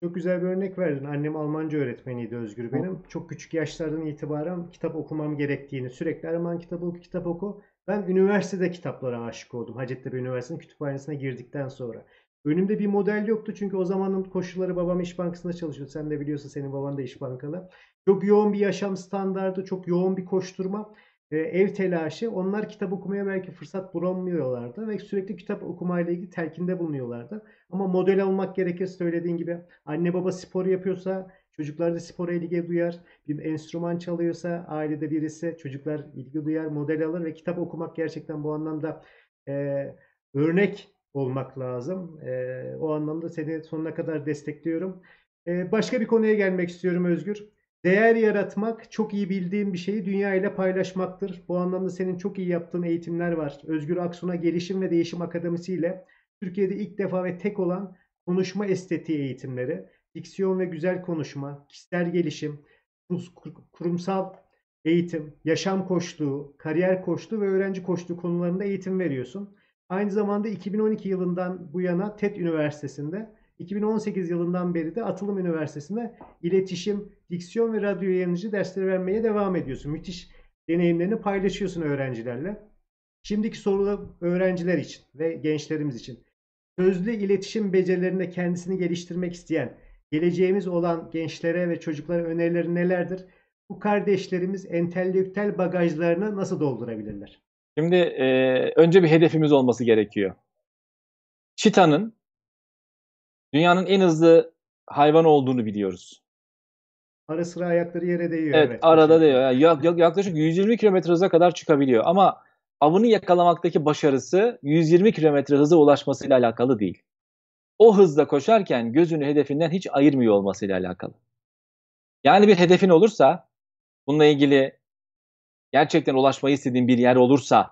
Çok güzel bir örnek verdin. Annem Almanca öğretmeniydi Özgür benim. Çok küçük yaşlardan itibaren kitap okumam gerektiğini, sürekli Erman kitabı oku, kitap oku. Ben üniversitede kitaplara aşık oldum. Hacettepe Üniversitesi'nin kütüphanesine girdikten sonra. Önümde bir model yoktu çünkü o zamanın koşulları babam iş Bankası'nda çalışıyordu. Sen de biliyorsun senin baban da iş Bankalı. Çok yoğun bir yaşam standardı, çok yoğun bir koşturma, e, ev telaşı. Onlar kitap okumaya belki fırsat bulamıyorlardı ve sürekli kitap okumayla ilgili telkinde bulunuyorlardı. Ama model almak gerekir söylediğin gibi. Anne baba spor yapıyorsa Çocuklar da spora ilgi duyar. Bir enstrüman çalıyorsa ailede birisi çocuklar ilgi duyar, model alır ve kitap okumak gerçekten bu anlamda e, örnek olmak lazım. E, o anlamda seni sonuna kadar destekliyorum. E, başka bir konuya gelmek istiyorum Özgür. Değer yaratmak çok iyi bildiğim bir şeyi dünya ile paylaşmaktır. Bu anlamda senin çok iyi yaptığın eğitimler var. Özgür Aksu'na Gelişim ve Değişim Akademisi ile Türkiye'de ilk defa ve tek olan konuşma estetiği eğitimleri diksiyon ve güzel konuşma, kişisel gelişim, kurumsal eğitim, yaşam koçluğu, kariyer koçluğu ve öğrenci koçluğu konularında eğitim veriyorsun. Aynı zamanda 2012 yılından bu yana TED Üniversitesi'nde, 2018 yılından beri de Atılım Üniversitesi'nde iletişim, diksiyon ve radyo yayıncı dersleri vermeye devam ediyorsun. Müthiş deneyimlerini paylaşıyorsun öğrencilerle. Şimdiki soru öğrenciler için ve gençlerimiz için. Sözlü iletişim becerilerinde kendisini geliştirmek isteyen, geleceğimiz olan gençlere ve çocuklara önerileri nelerdir? Bu kardeşlerimiz entelektüel bagajlarını nasıl doldurabilirler? Şimdi e, önce bir hedefimiz olması gerekiyor. Çita'nın dünyanın en hızlı hayvan olduğunu biliyoruz. Ara sıra ayakları yere değiyor. Evet, evet arada değiyor. Yani yaklaşık 120 kilometre hıza kadar çıkabiliyor ama avını yakalamaktaki başarısı 120 kilometre hıza ulaşmasıyla alakalı değil o hızla koşarken gözünü hedefinden hiç ayırmıyor olmasıyla alakalı. Yani bir hedefin olursa, bununla ilgili gerçekten ulaşmayı istediğin bir yer olursa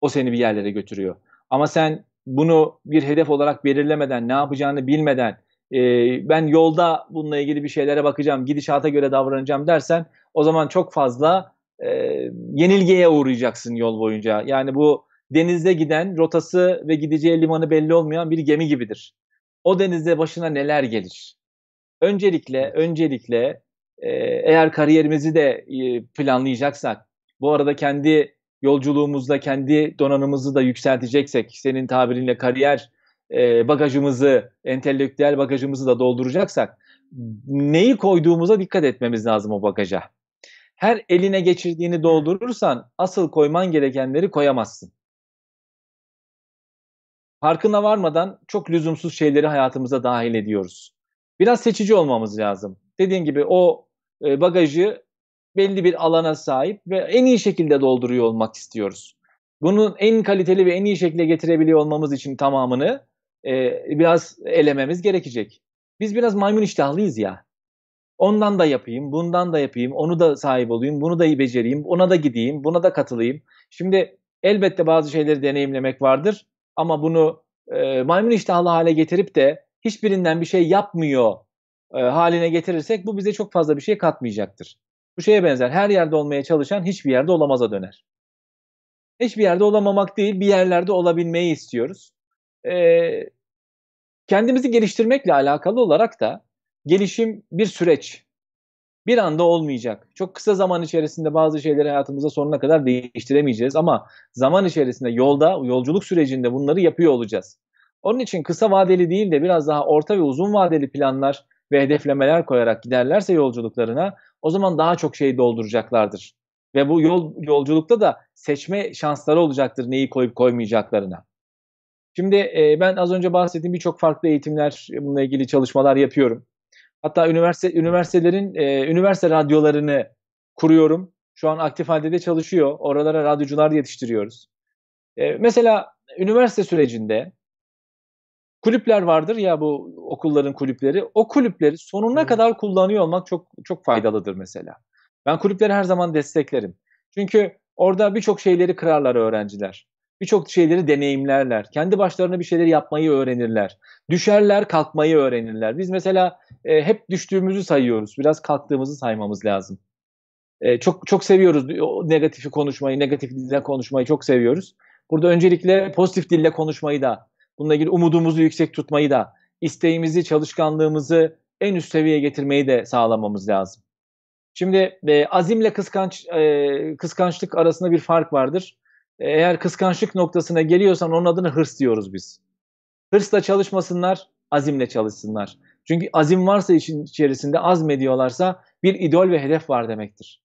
o seni bir yerlere götürüyor. Ama sen bunu bir hedef olarak belirlemeden, ne yapacağını bilmeden, e, ben yolda bununla ilgili bir şeylere bakacağım, gidişata göre davranacağım dersen o zaman çok fazla e, yenilgiye uğrayacaksın yol boyunca. Yani bu denizde giden rotası ve gideceği limanı belli olmayan bir gemi gibidir o denize başına neler gelir? Öncelikle öncelikle e, eğer kariyerimizi de e, planlayacaksak, bu arada kendi yolculuğumuzda kendi donanımızı da yükselteceksek, senin tabirinle kariyer e, bagajımızı, entelektüel bagajımızı da dolduracaksak, neyi koyduğumuza dikkat etmemiz lazım o bagaja. Her eline geçirdiğini doldurursan asıl koyman gerekenleri koyamazsın farkına varmadan çok lüzumsuz şeyleri hayatımıza dahil ediyoruz. Biraz seçici olmamız lazım. Dediğim gibi o e, bagajı belli bir alana sahip ve en iyi şekilde dolduruyor olmak istiyoruz. Bunun en kaliteli ve en iyi şekilde getirebiliyor olmamız için tamamını e, biraz elememiz gerekecek. Biz biraz maymun iştahlıyız ya. Ondan da yapayım, bundan da yapayım, onu da sahip olayım, bunu da iyi becereyim, ona da gideyim, buna da katılayım. Şimdi elbette bazı şeyleri deneyimlemek vardır ama bunu e, maymun iştahlı hale getirip de hiçbirinden bir şey yapmıyor e, haline getirirsek bu bize çok fazla bir şey katmayacaktır. Bu şeye benzer. Her yerde olmaya çalışan hiçbir yerde olamaza döner. Hiçbir yerde olamamak değil, bir yerlerde olabilmeyi istiyoruz. E, kendimizi geliştirmekle alakalı olarak da gelişim bir süreç bir anda olmayacak. Çok kısa zaman içerisinde bazı şeyleri hayatımıza sonuna kadar değiştiremeyeceğiz ama zaman içerisinde yolda, yolculuk sürecinde bunları yapıyor olacağız. Onun için kısa vadeli değil de biraz daha orta ve uzun vadeli planlar ve hedeflemeler koyarak giderlerse yolculuklarına o zaman daha çok şey dolduracaklardır. Ve bu yol, yolculukta da seçme şansları olacaktır neyi koyup koymayacaklarına. Şimdi e, ben az önce bahsettiğim birçok farklı eğitimler, bununla ilgili çalışmalar yapıyorum. Hatta üniversite üniversitelerin e, üniversite radyolarını kuruyorum. Şu an aktif halde de çalışıyor. Oralara radyocular yetiştiriyoruz. E, mesela üniversite sürecinde kulüpler vardır ya bu okulların kulüpleri. O kulüpleri sonuna hmm. kadar kullanıyor olmak çok çok faydalıdır mesela. Ben kulüpleri her zaman desteklerim. Çünkü orada birçok şeyleri kırarlar öğrenciler. Birçok şeyleri deneyimlerler. Kendi başlarına bir şeyler yapmayı öğrenirler. Düşerler, kalkmayı öğrenirler. Biz mesela e, hep düştüğümüzü sayıyoruz. Biraz kalktığımızı saymamız lazım. E, çok çok seviyoruz o negatifi konuşmayı, negatif dille konuşmayı çok seviyoruz. Burada öncelikle pozitif dille konuşmayı da, bununla ilgili umudumuzu yüksek tutmayı da, isteğimizi, çalışkanlığımızı en üst seviyeye getirmeyi de sağlamamız lazım. Şimdi e, azimle kıskanç e, kıskançlık arasında bir fark vardır. Eğer kıskançlık noktasına geliyorsan onun adını hırs diyoruz biz. Hırsla çalışmasınlar, azimle çalışsınlar. Çünkü azim varsa işin içerisinde azmediyorlarsa bir idol ve hedef var demektir.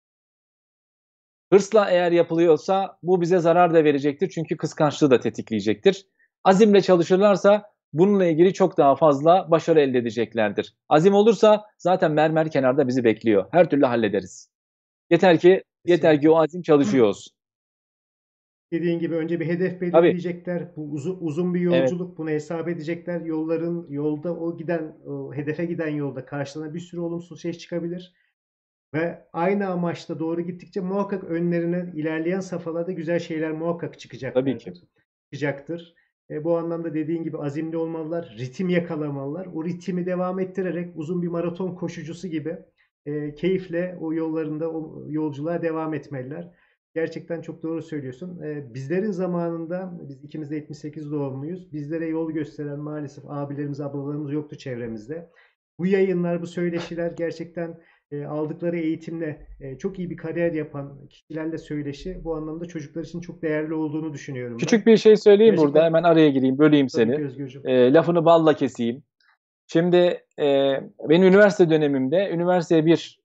Hırsla eğer yapılıyorsa bu bize zarar da verecektir çünkü kıskançlığı da tetikleyecektir. Azimle çalışırlarsa bununla ilgili çok daha fazla başarı elde edeceklerdir. Azim olursa zaten mermer kenarda bizi bekliyor. Her türlü hallederiz. Yeter ki yeter ki o azim çalışıyor olsun dediğin gibi önce bir hedef belirleyecekler. Tabii. Bu uzun, uzun bir yolculuk. Evet. Bunu hesap edecekler. Yolların yolda o giden o hedefe giden yolda karşılarına bir sürü olumsuz şey çıkabilir. Ve aynı amaçla doğru gittikçe muhakkak önlerine ilerleyen safhalarda güzel şeyler muhakkak çıkacak. Tabii ki. Çıkacaktır. E, bu anlamda dediğin gibi azimli olmalılar, ritim yakalamalılar. O ritimi devam ettirerek uzun bir maraton koşucusu gibi e, keyifle o yollarında o yolculuğa devam etmeliler. Gerçekten çok doğru söylüyorsun. Ee, bizlerin zamanında biz ikimiz de 78 doğumluyuz. Bizlere yol gösteren maalesef abilerimiz, ablalarımız yoktu çevremizde. Bu yayınlar, bu söyleşiler gerçekten e, aldıkları eğitimle e, çok iyi bir kariyer yapan kişilerle söyleşi bu anlamda çocuklar için çok değerli olduğunu düşünüyorum. Ben. Küçük bir şey söyleyeyim gerçekten... burada hemen araya gireyim, böleyim seni. E, lafını balla keseyim. Şimdi e, benim üniversite dönemimde üniversite bir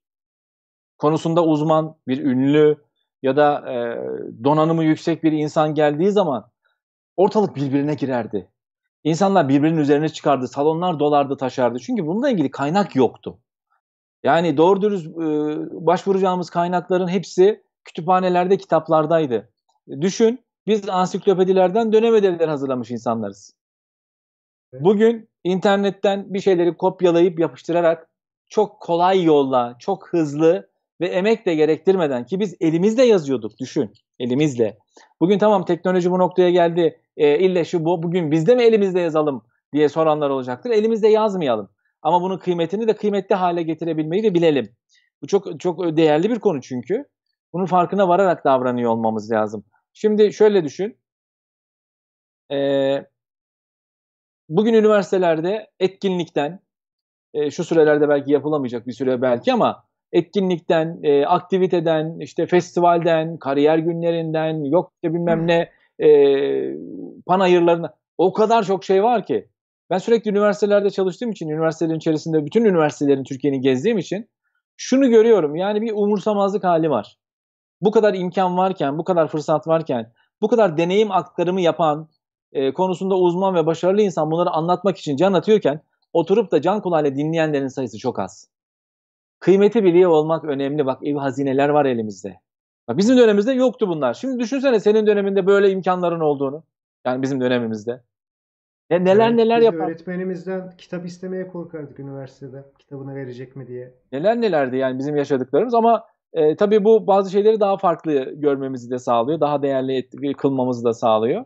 konusunda uzman, bir ünlü, ya da e, donanımı yüksek bir insan geldiği zaman ortalık birbirine girerdi. İnsanlar birbirinin üzerine çıkardı, salonlar dolardı, taşardı. Çünkü bununla ilgili kaynak yoktu. Yani doğru dürüst e, başvuracağımız kaynakların hepsi kütüphanelerde, kitaplardaydı. Düşün, biz ansiklopedilerden dönem ödevleri hazırlamış insanlarız. Bugün internetten bir şeyleri kopyalayıp yapıştırarak çok kolay yolla, çok hızlı ve emek de gerektirmeden ki biz elimizle yazıyorduk düşün elimizle. Bugün tamam teknoloji bu noktaya geldi e, ille şu bu, bugün bizde mi elimizle yazalım diye soranlar olacaktır. Elimizle yazmayalım ama bunun kıymetini de kıymetli hale getirebilmeyi de bilelim. Bu çok çok değerli bir konu çünkü. Bunun farkına vararak davranıyor olmamız lazım. Şimdi şöyle düşün. Ee, bugün üniversitelerde etkinlikten, e, şu sürelerde belki yapılamayacak bir süre belki ama etkinlikten, e, aktiviteden, işte festivalden, kariyer günlerinden, yok işte bilmem ne e, panayırlarına o kadar çok şey var ki. Ben sürekli üniversitelerde çalıştığım için, üniversitelerin içerisinde bütün üniversitelerin Türkiye'ni gezdiğim için şunu görüyorum. Yani bir umursamazlık hali var. Bu kadar imkan varken, bu kadar fırsat varken, bu kadar deneyim aktarımı yapan, e, konusunda uzman ve başarılı insan bunları anlatmak için can atıyorken oturup da can kulağıyla dinleyenlerin sayısı çok az. Kıymeti biliyor olmak önemli. Bak ev hazineler var elimizde. Bak bizim dönemimizde yoktu bunlar. Şimdi düşünsene senin döneminde böyle imkanların olduğunu. Yani bizim dönemimizde. Ne, neler evet, neler yapar. Öğretmenimizden kitap istemeye korkardık üniversitede. Kitabını verecek mi diye. Neler nelerdi yani bizim yaşadıklarımız ama e, tabii bu bazı şeyleri daha farklı görmemizi de sağlıyor. Daha değerli et, kılmamızı da sağlıyor.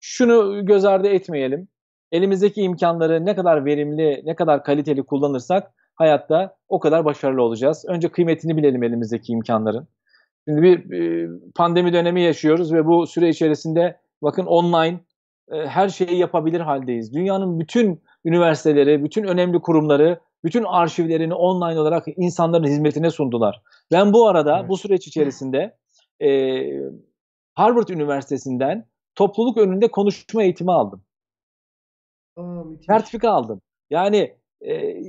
Şunu göz ardı etmeyelim. Elimizdeki imkanları ne kadar verimli, ne kadar kaliteli kullanırsak hayatta o kadar başarılı olacağız. Önce kıymetini bilelim elimizdeki imkanların. Şimdi bir e, pandemi dönemi yaşıyoruz ve bu süre içerisinde bakın online e, her şeyi yapabilir haldeyiz. Dünyanın bütün üniversiteleri, bütün önemli kurumları, bütün arşivlerini online olarak insanların hizmetine sundular. Ben bu arada evet. bu süreç içerisinde e, Harvard Üniversitesi'nden topluluk önünde konuşma eğitimi aldım. Aa, Sertifika aldım. Yani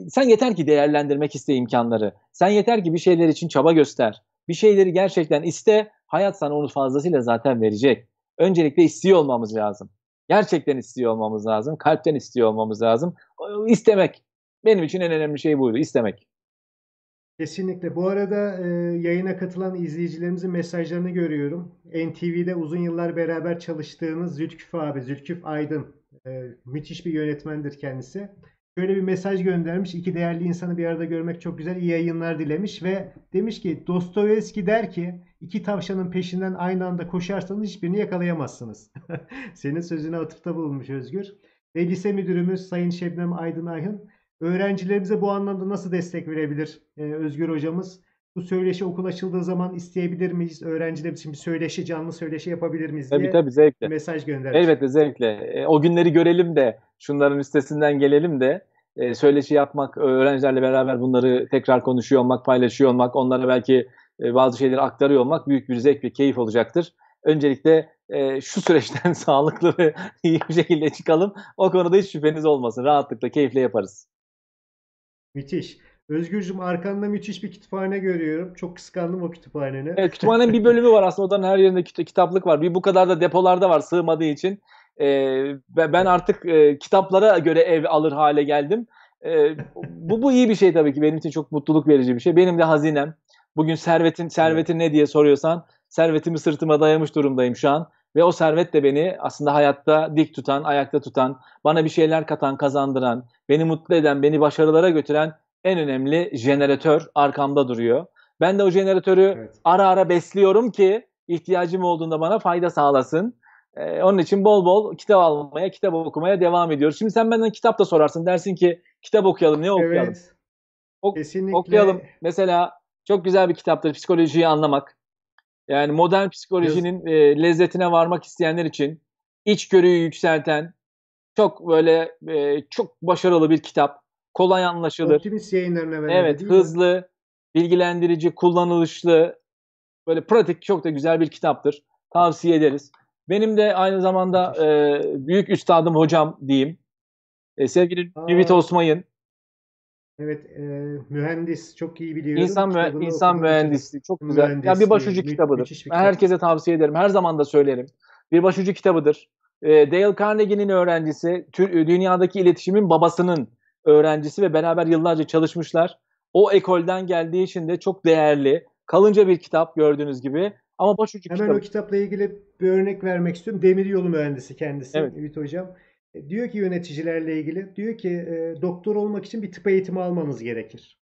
sen yeter ki değerlendirmek iste imkanları. Sen yeter ki bir şeyler için çaba göster. Bir şeyleri gerçekten iste. Hayat sana onu fazlasıyla zaten verecek. Öncelikle istiyor olmamız lazım. Gerçekten istiyor olmamız lazım. Kalpten istiyor olmamız lazım. İstemek. Benim için en önemli şey buydu. İstemek. Kesinlikle. Bu arada e, yayına katılan izleyicilerimizin mesajlarını görüyorum. NTV'de uzun yıllar beraber çalıştığınız Zülküf abi, Zülküf Aydın. E, müthiş bir yönetmendir kendisi. Şöyle bir mesaj göndermiş. İki değerli insanı bir arada görmek çok güzel. İyi yayınlar dilemiş ve demiş ki Dostoyevski der ki iki tavşanın peşinden aynı anda koşarsanız hiçbirini yakalayamazsınız. [laughs] Senin sözüne atıfta bulunmuş Özgür. Ve lise müdürümüz Sayın Şebnem Aydın Ayhın öğrencilerimize bu anlamda nasıl destek verebilir e, Özgür hocamız? bu söyleşi okul açıldığı zaman isteyebilir miyiz? Öğrenciler için bir söyleşi, canlı söyleşi yapabilir miyiz diye tabii, tabii, zevkle. mesaj göndermiş. Elbette zevkle. E, o günleri görelim de, şunların üstesinden gelelim de e, söyleşi yapmak, öğrencilerle beraber bunları tekrar konuşuyor olmak, paylaşıyor olmak, onlara belki e, bazı şeyleri aktarıyor olmak büyük bir zevk ve keyif olacaktır. Öncelikle e, şu süreçten [laughs] sağlıklı ve iyi bir şekilde çıkalım. O konuda hiç şüpheniz olmasın. Rahatlıkla, keyifle yaparız. Müthiş. Özgürcüm arkanda müthiş bir kütüphane görüyorum. Çok kıskandım o kütüphaneni. Evet kütüphanenin bir bölümü var aslında. Odanın her yerinde kit- kitaplık var. Bir bu kadar da depolarda var sığmadığı için. Ee, ben artık e, kitaplara göre ev alır hale geldim. Ee, bu, bu iyi bir şey tabii ki. Benim için çok mutluluk verici bir şey. Benim de hazinem. Bugün servetin servetin ne diye soruyorsan servetimi sırtıma dayamış durumdayım şu an. Ve o servet de beni aslında hayatta dik tutan, ayakta tutan, bana bir şeyler katan, kazandıran, beni mutlu eden, beni başarılara götüren en önemli jeneratör arkamda duruyor. Ben de o jeneratörü evet. ara ara besliyorum ki ihtiyacım olduğunda bana fayda sağlasın. Ee, onun için bol bol kitap almaya, kitap okumaya devam ediyoruz. Şimdi sen benden kitap da sorarsın. Dersin ki kitap okuyalım, ne okuyalım? Evet. Ok Kesinlikle. Okuyalım. Mesela çok güzel bir kitaptır psikolojiyi anlamak. Yani modern psikolojinin e, lezzetine varmak isteyenler için içgörüyü yükselten çok böyle e, çok başarılı bir kitap kolay anlaşılır. Optimist yayınlarına veren. Evet, hızlı, mi? bilgilendirici, kullanışlı, böyle pratik çok da güzel bir kitaptır. Tavsiye ederiz. Benim de aynı zamanda e, büyük üstadım hocam diyeyim. E, sevgili Aa, Ümit Osmay'ın. Evet, e, mühendis çok iyi biliyorum. İnsan, mühe- insan mühendisliği çok güzel. Mühendisliği, yani bir başucu mü- kitabıdır. Bir kitap. herkese tavsiye ederim. Her zaman da söylerim. Bir başucu kitabıdır. E, Dale Carnegie'nin öğrencisi, tür, dünyadaki iletişimin babasının öğrencisi ve beraber yıllarca çalışmışlar. O ekolden geldiği için de çok değerli. Kalınca bir kitap gördüğünüz gibi. Ama başucu Hemen kitabı. o kitapla ilgili bir örnek vermek istiyorum. Demir Yol'u mühendisi kendisi evet. Ümit Hocam. E, diyor ki yöneticilerle ilgili, diyor ki e, doktor olmak için bir tıp eğitimi almanız gerekir.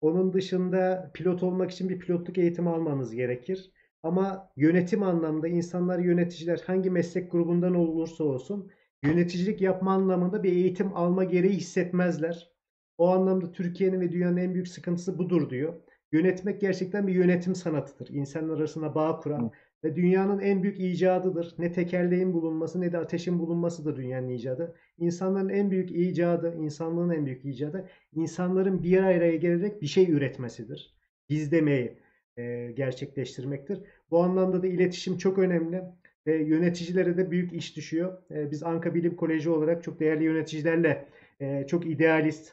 Onun dışında pilot olmak için bir pilotluk eğitimi almanız gerekir. Ama yönetim anlamda insanlar, yöneticiler hangi meslek grubundan olursa olsun yöneticilik yapma anlamında bir eğitim alma gereği hissetmezler. O anlamda Türkiye'nin ve dünyanın en büyük sıkıntısı budur diyor. Yönetmek gerçekten bir yönetim sanatıdır. İnsanlar arasında bağ kuran ve dünyanın en büyük icadıdır. Ne tekerleğin bulunması ne de ateşin bulunmasıdır dünyanın icadı. İnsanların en büyük icadı, insanlığın en büyük icadı insanların bir araya gelerek bir şey üretmesidir. Biz demeyi e, gerçekleştirmektir. Bu anlamda da iletişim çok önemli. E, yöneticilere de büyük iş düşüyor. E, biz Anka Bilim Koleji olarak çok değerli yöneticilerle e, çok idealist,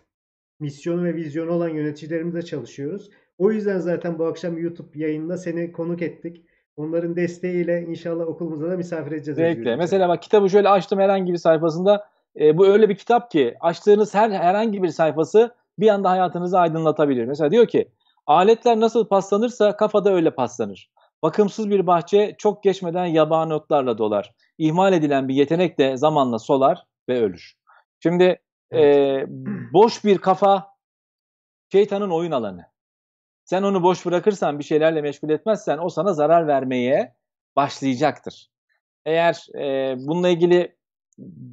misyonu ve vizyonu olan yöneticilerimizle çalışıyoruz. O yüzden zaten bu akşam YouTube yayında seni konuk ettik. Onların desteğiyle inşallah okulumuza da misafir edeceğiz. Zevkle. Mesela bak kitabı şöyle açtım herhangi bir sayfasında. E, bu öyle bir kitap ki açtığınız her herhangi bir sayfası bir anda hayatınızı aydınlatabilir. Mesela diyor ki aletler nasıl paslanırsa kafada öyle paslanır. Bakımsız bir bahçe çok geçmeden yabani otlarla dolar. İhmal edilen bir yetenek de zamanla solar ve ölür. Şimdi evet. e, boş bir kafa şeytanın oyun alanı. Sen onu boş bırakırsan, bir şeylerle meşgul etmezsen o sana zarar vermeye başlayacaktır. Eğer e, bununla ilgili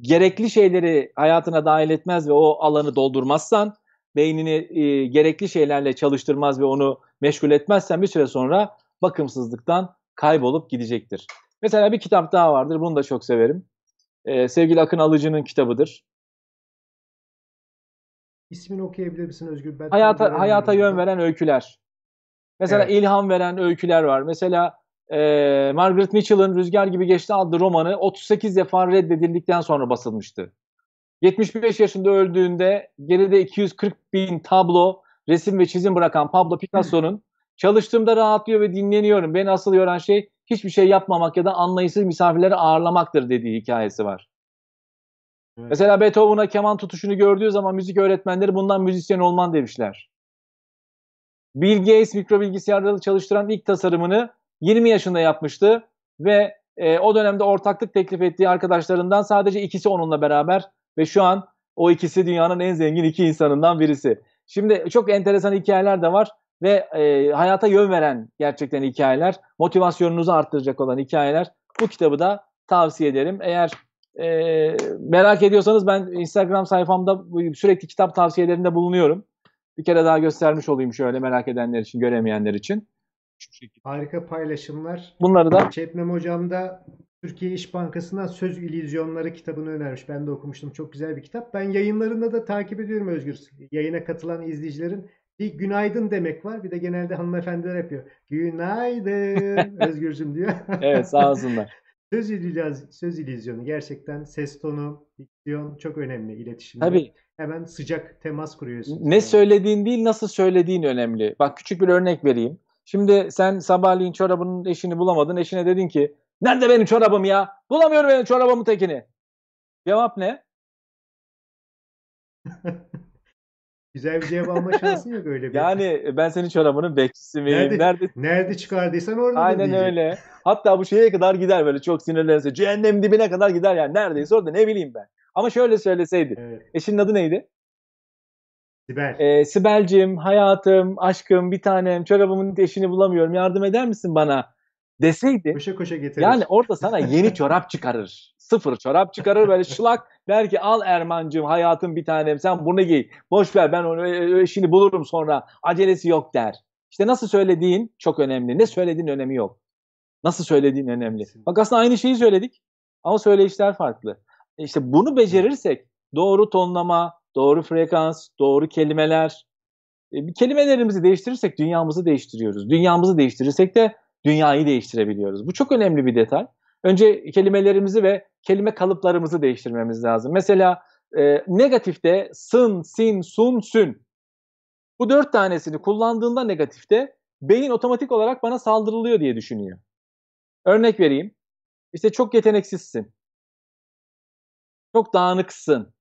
gerekli şeyleri hayatına dahil etmez ve o alanı doldurmazsan, beynini e, gerekli şeylerle çalıştırmaz ve onu meşgul etmezsen bir süre sonra bakımsızlıktan kaybolup gidecektir. Mesela bir kitap daha vardır. Bunu da çok severim. Ee, sevgili Akın Alıcı'nın kitabıdır. İsmini okuyabilir misin Özgür? Ben hayata hayata yön veren öyküler. Mesela evet. ilham veren öyküler var. Mesela e, Margaret Mitchell'ın Rüzgar Gibi Geçti adlı romanı 38 defa reddedildikten sonra basılmıştı. 75 yaşında öldüğünde geride 240 bin tablo, resim ve çizim bırakan Pablo Picasso'nun Çalıştığımda rahatlıyor ve dinleniyorum. Beni asıl yoran şey hiçbir şey yapmamak ya da anlayışsız misafirleri ağırlamaktır dediği hikayesi var. Evet. Mesela Beethoven'a keman tutuşunu gördüğü zaman müzik öğretmenleri bundan müzisyen olman demişler. Bill Gates mikrobilgisayarları çalıştıran ilk tasarımını 20 yaşında yapmıştı ve e, o dönemde ortaklık teklif ettiği arkadaşlarından sadece ikisi onunla beraber ve şu an o ikisi dünyanın en zengin iki insanından birisi. Şimdi çok enteresan hikayeler de var ve e, hayata yön veren gerçekten hikayeler, motivasyonunuzu arttıracak olan hikayeler. Bu kitabı da tavsiye ederim. Eğer e, merak ediyorsanız ben Instagram sayfamda sürekli kitap tavsiyelerinde bulunuyorum. Bir kere daha göstermiş olayım şöyle merak edenler için, göremeyenler için. Harika paylaşımlar. Bunları da. Çetmem Hocam da Türkiye İş Bankası'na Söz İllüzyonları kitabını önermiş. Ben de okumuştum. Çok güzel bir kitap. Ben yayınlarında da takip ediyorum Özgür. Yayına katılan izleyicilerin bir günaydın demek var. Bir de genelde hanımefendiler yapıyor. Günaydın [laughs] Özgürcüm diyor. evet sağ olsunlar. [laughs] söz, ilüz söz ilizyonu gerçekten ses tonu, diksiyon çok önemli iletişimde. Tabii. Hemen sıcak temas kuruyorsun. Ne sana. söylediğin değil nasıl söylediğin önemli. Bak küçük bir örnek vereyim. Şimdi sen sabahleyin çorabının eşini bulamadın. Eşine dedin ki nerede benim çorabım ya? Bulamıyorum benim çorabımın tekini. Cevap ne? [laughs] Güzel bir cevap alma şansın yok öyle bir. Yani ben senin çorabının bekçisi miyim? Nerede, nerede, çıkardıysan orada Aynen öyle. Hatta bu şeye kadar gider böyle çok sinirlenirse. Cehennem dibine kadar gider yani. Neredeyse orada ne bileyim ben. Ama şöyle söyleseydi. Evet. Eşinin adı neydi? Sibel. Ee, Sibel'cim, hayatım, aşkım, bir tanem, çorabımın eşini bulamıyorum. Yardım eder misin bana? Deseydi. Koşa koşa getirir. Yani orada sana yeni çorap çıkarır sıfır çorap çıkarır böyle şılak der ki al Erman'cığım hayatım bir tanem sen bunu giy. Boş ver ben onu e, e, şimdi bulurum sonra acelesi yok der. İşte nasıl söylediğin çok önemli. Ne söylediğin önemi yok. Nasıl söylediğin önemli. Bak aslında aynı şeyi söyledik ama söyleyişler farklı. E, işte bunu becerirsek doğru tonlama, doğru frekans, doğru kelimeler. kelimelerimizi değiştirirsek dünyamızı değiştiriyoruz. Dünyamızı değiştirirsek de dünyayı değiştirebiliyoruz. Bu çok önemli bir detay. Önce kelimelerimizi ve kelime kalıplarımızı değiştirmemiz lazım. Mesela e, negatifte sın, sin, sun, sün. Bu dört tanesini kullandığında negatifte beyin otomatik olarak bana saldırılıyor diye düşünüyor. Örnek vereyim. İşte çok yeteneksizsin. Çok dağınıksın.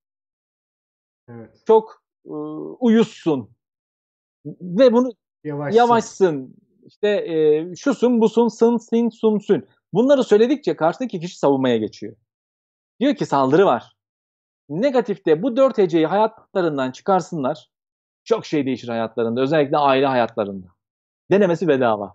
Evet. Çok e, uyuzsun. Ve bunu yavaşsın. yavaşsın. İşte e, şusun, busun, sın, sin, sun, sün. Bunları söyledikçe karşıdaki kişi savunmaya geçiyor. Diyor ki saldırı var. Negatifte bu dört heceyi hayatlarından çıkarsınlar. Çok şey değişir hayatlarında. Özellikle aile hayatlarında. Denemesi bedava.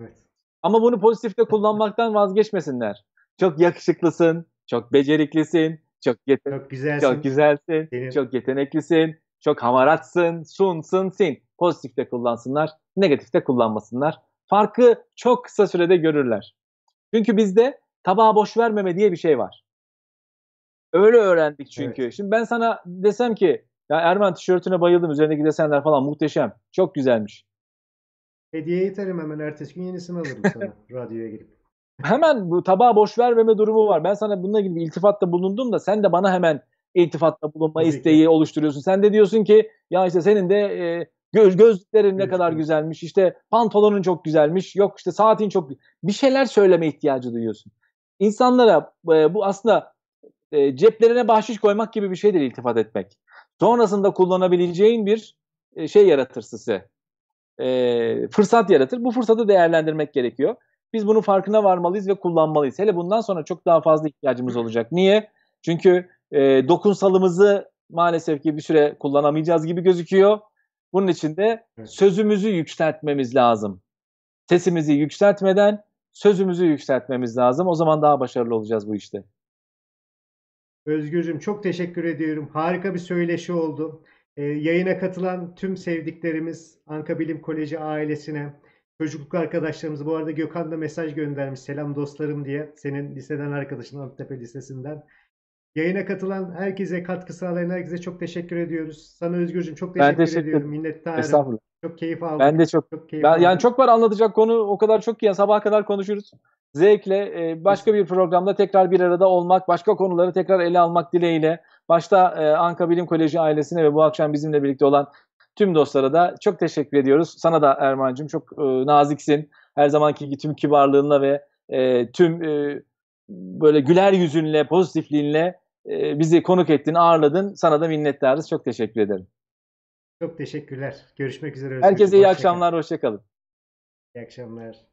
Ama bunu pozitifte kullanmaktan [laughs] vazgeçmesinler. Çok yakışıklısın, çok beceriklisin, çok, yeten- çok güzelsin, çok, güzelsin çok yeteneklisin, çok hamaratsın, sunsın, sin. Pozitifte kullansınlar, negatifte kullanmasınlar. Farkı çok kısa sürede görürler. Çünkü bizde tabağa boş vermeme diye bir şey var. Öyle öğrendik çünkü. Evet. Şimdi ben sana desem ki ya Erman tişörtüne bayıldım. Üzerindeki desenler falan muhteşem. Çok güzelmiş. Hediye yeterim hemen ertesi gün yenisini alırım sana [laughs] radyoya girip. Hemen bu tabağa boş vermeme durumu var. Ben sana bununla ilgili iltifatta bulundum da sen de bana hemen iltifatta bulunma Tabii isteği ki. oluşturuyorsun. Sen de diyorsun ki ya işte senin de e, göz gözlüklerin ne kadar güzelmiş. işte pantolonun çok güzelmiş. Yok işte saatin çok bir şeyler söyleme ihtiyacı duyuyorsun. İnsanlara e, bu aslında e, ceplerine bahşiş koymak gibi bir şeydir iltifat etmek. Sonrasında kullanabileceğin bir e, şey yaratır size. E, fırsat yaratır. Bu fırsatı değerlendirmek gerekiyor. Biz bunun farkına varmalıyız ve kullanmalıyız. Hele bundan sonra çok daha fazla ihtiyacımız olacak. Niye? Çünkü e, dokunsalımızı maalesef ki bir süre kullanamayacağız gibi gözüküyor. Bunun için de sözümüzü yükseltmemiz lazım. Sesimizi yükseltmeden sözümüzü yükseltmemiz lazım. O zaman daha başarılı olacağız bu işte. Özgürcüm çok teşekkür ediyorum. Harika bir söyleşi oldu. E, yayına katılan tüm sevdiklerimiz, Anka Bilim Koleji ailesine, çocukluk arkadaşlarımız. Bu arada Gökhan da mesaj göndermiş. Selam dostlarım diye. Senin liseden arkadaşın Antepe Lisesi'nden. Yayına katılan herkese, katkı sağlayan herkese çok teşekkür ediyoruz. Sana Özgürcüm çok teşekkür, ben teşekkür ediyorum. Minnettarım. Estağfurullah. Çok keyif aldım. Ben de çok. çok keyif ben, aldım. Yani çok var anlatacak konu o kadar çok ki yani sabah kadar konuşuruz. Zevkle e, başka bir programda tekrar bir arada olmak, başka konuları tekrar ele almak dileğiyle. Başta e, Anka Bilim Koleji ailesine ve bu akşam bizimle birlikte olan tüm dostlara da çok teşekkür ediyoruz. Sana da Erman'cığım çok e, naziksin. Her zamanki tüm kibarlığınla ve e, tüm e, böyle güler yüzünle, pozitifliğinle e, bizi konuk ettin, ağırladın. Sana da minnettarız. Çok teşekkür ederim. Çok teşekkürler. Görüşmek üzere. Herkese iyi akşamlar. Hoşçakalın. İyi akşamlar.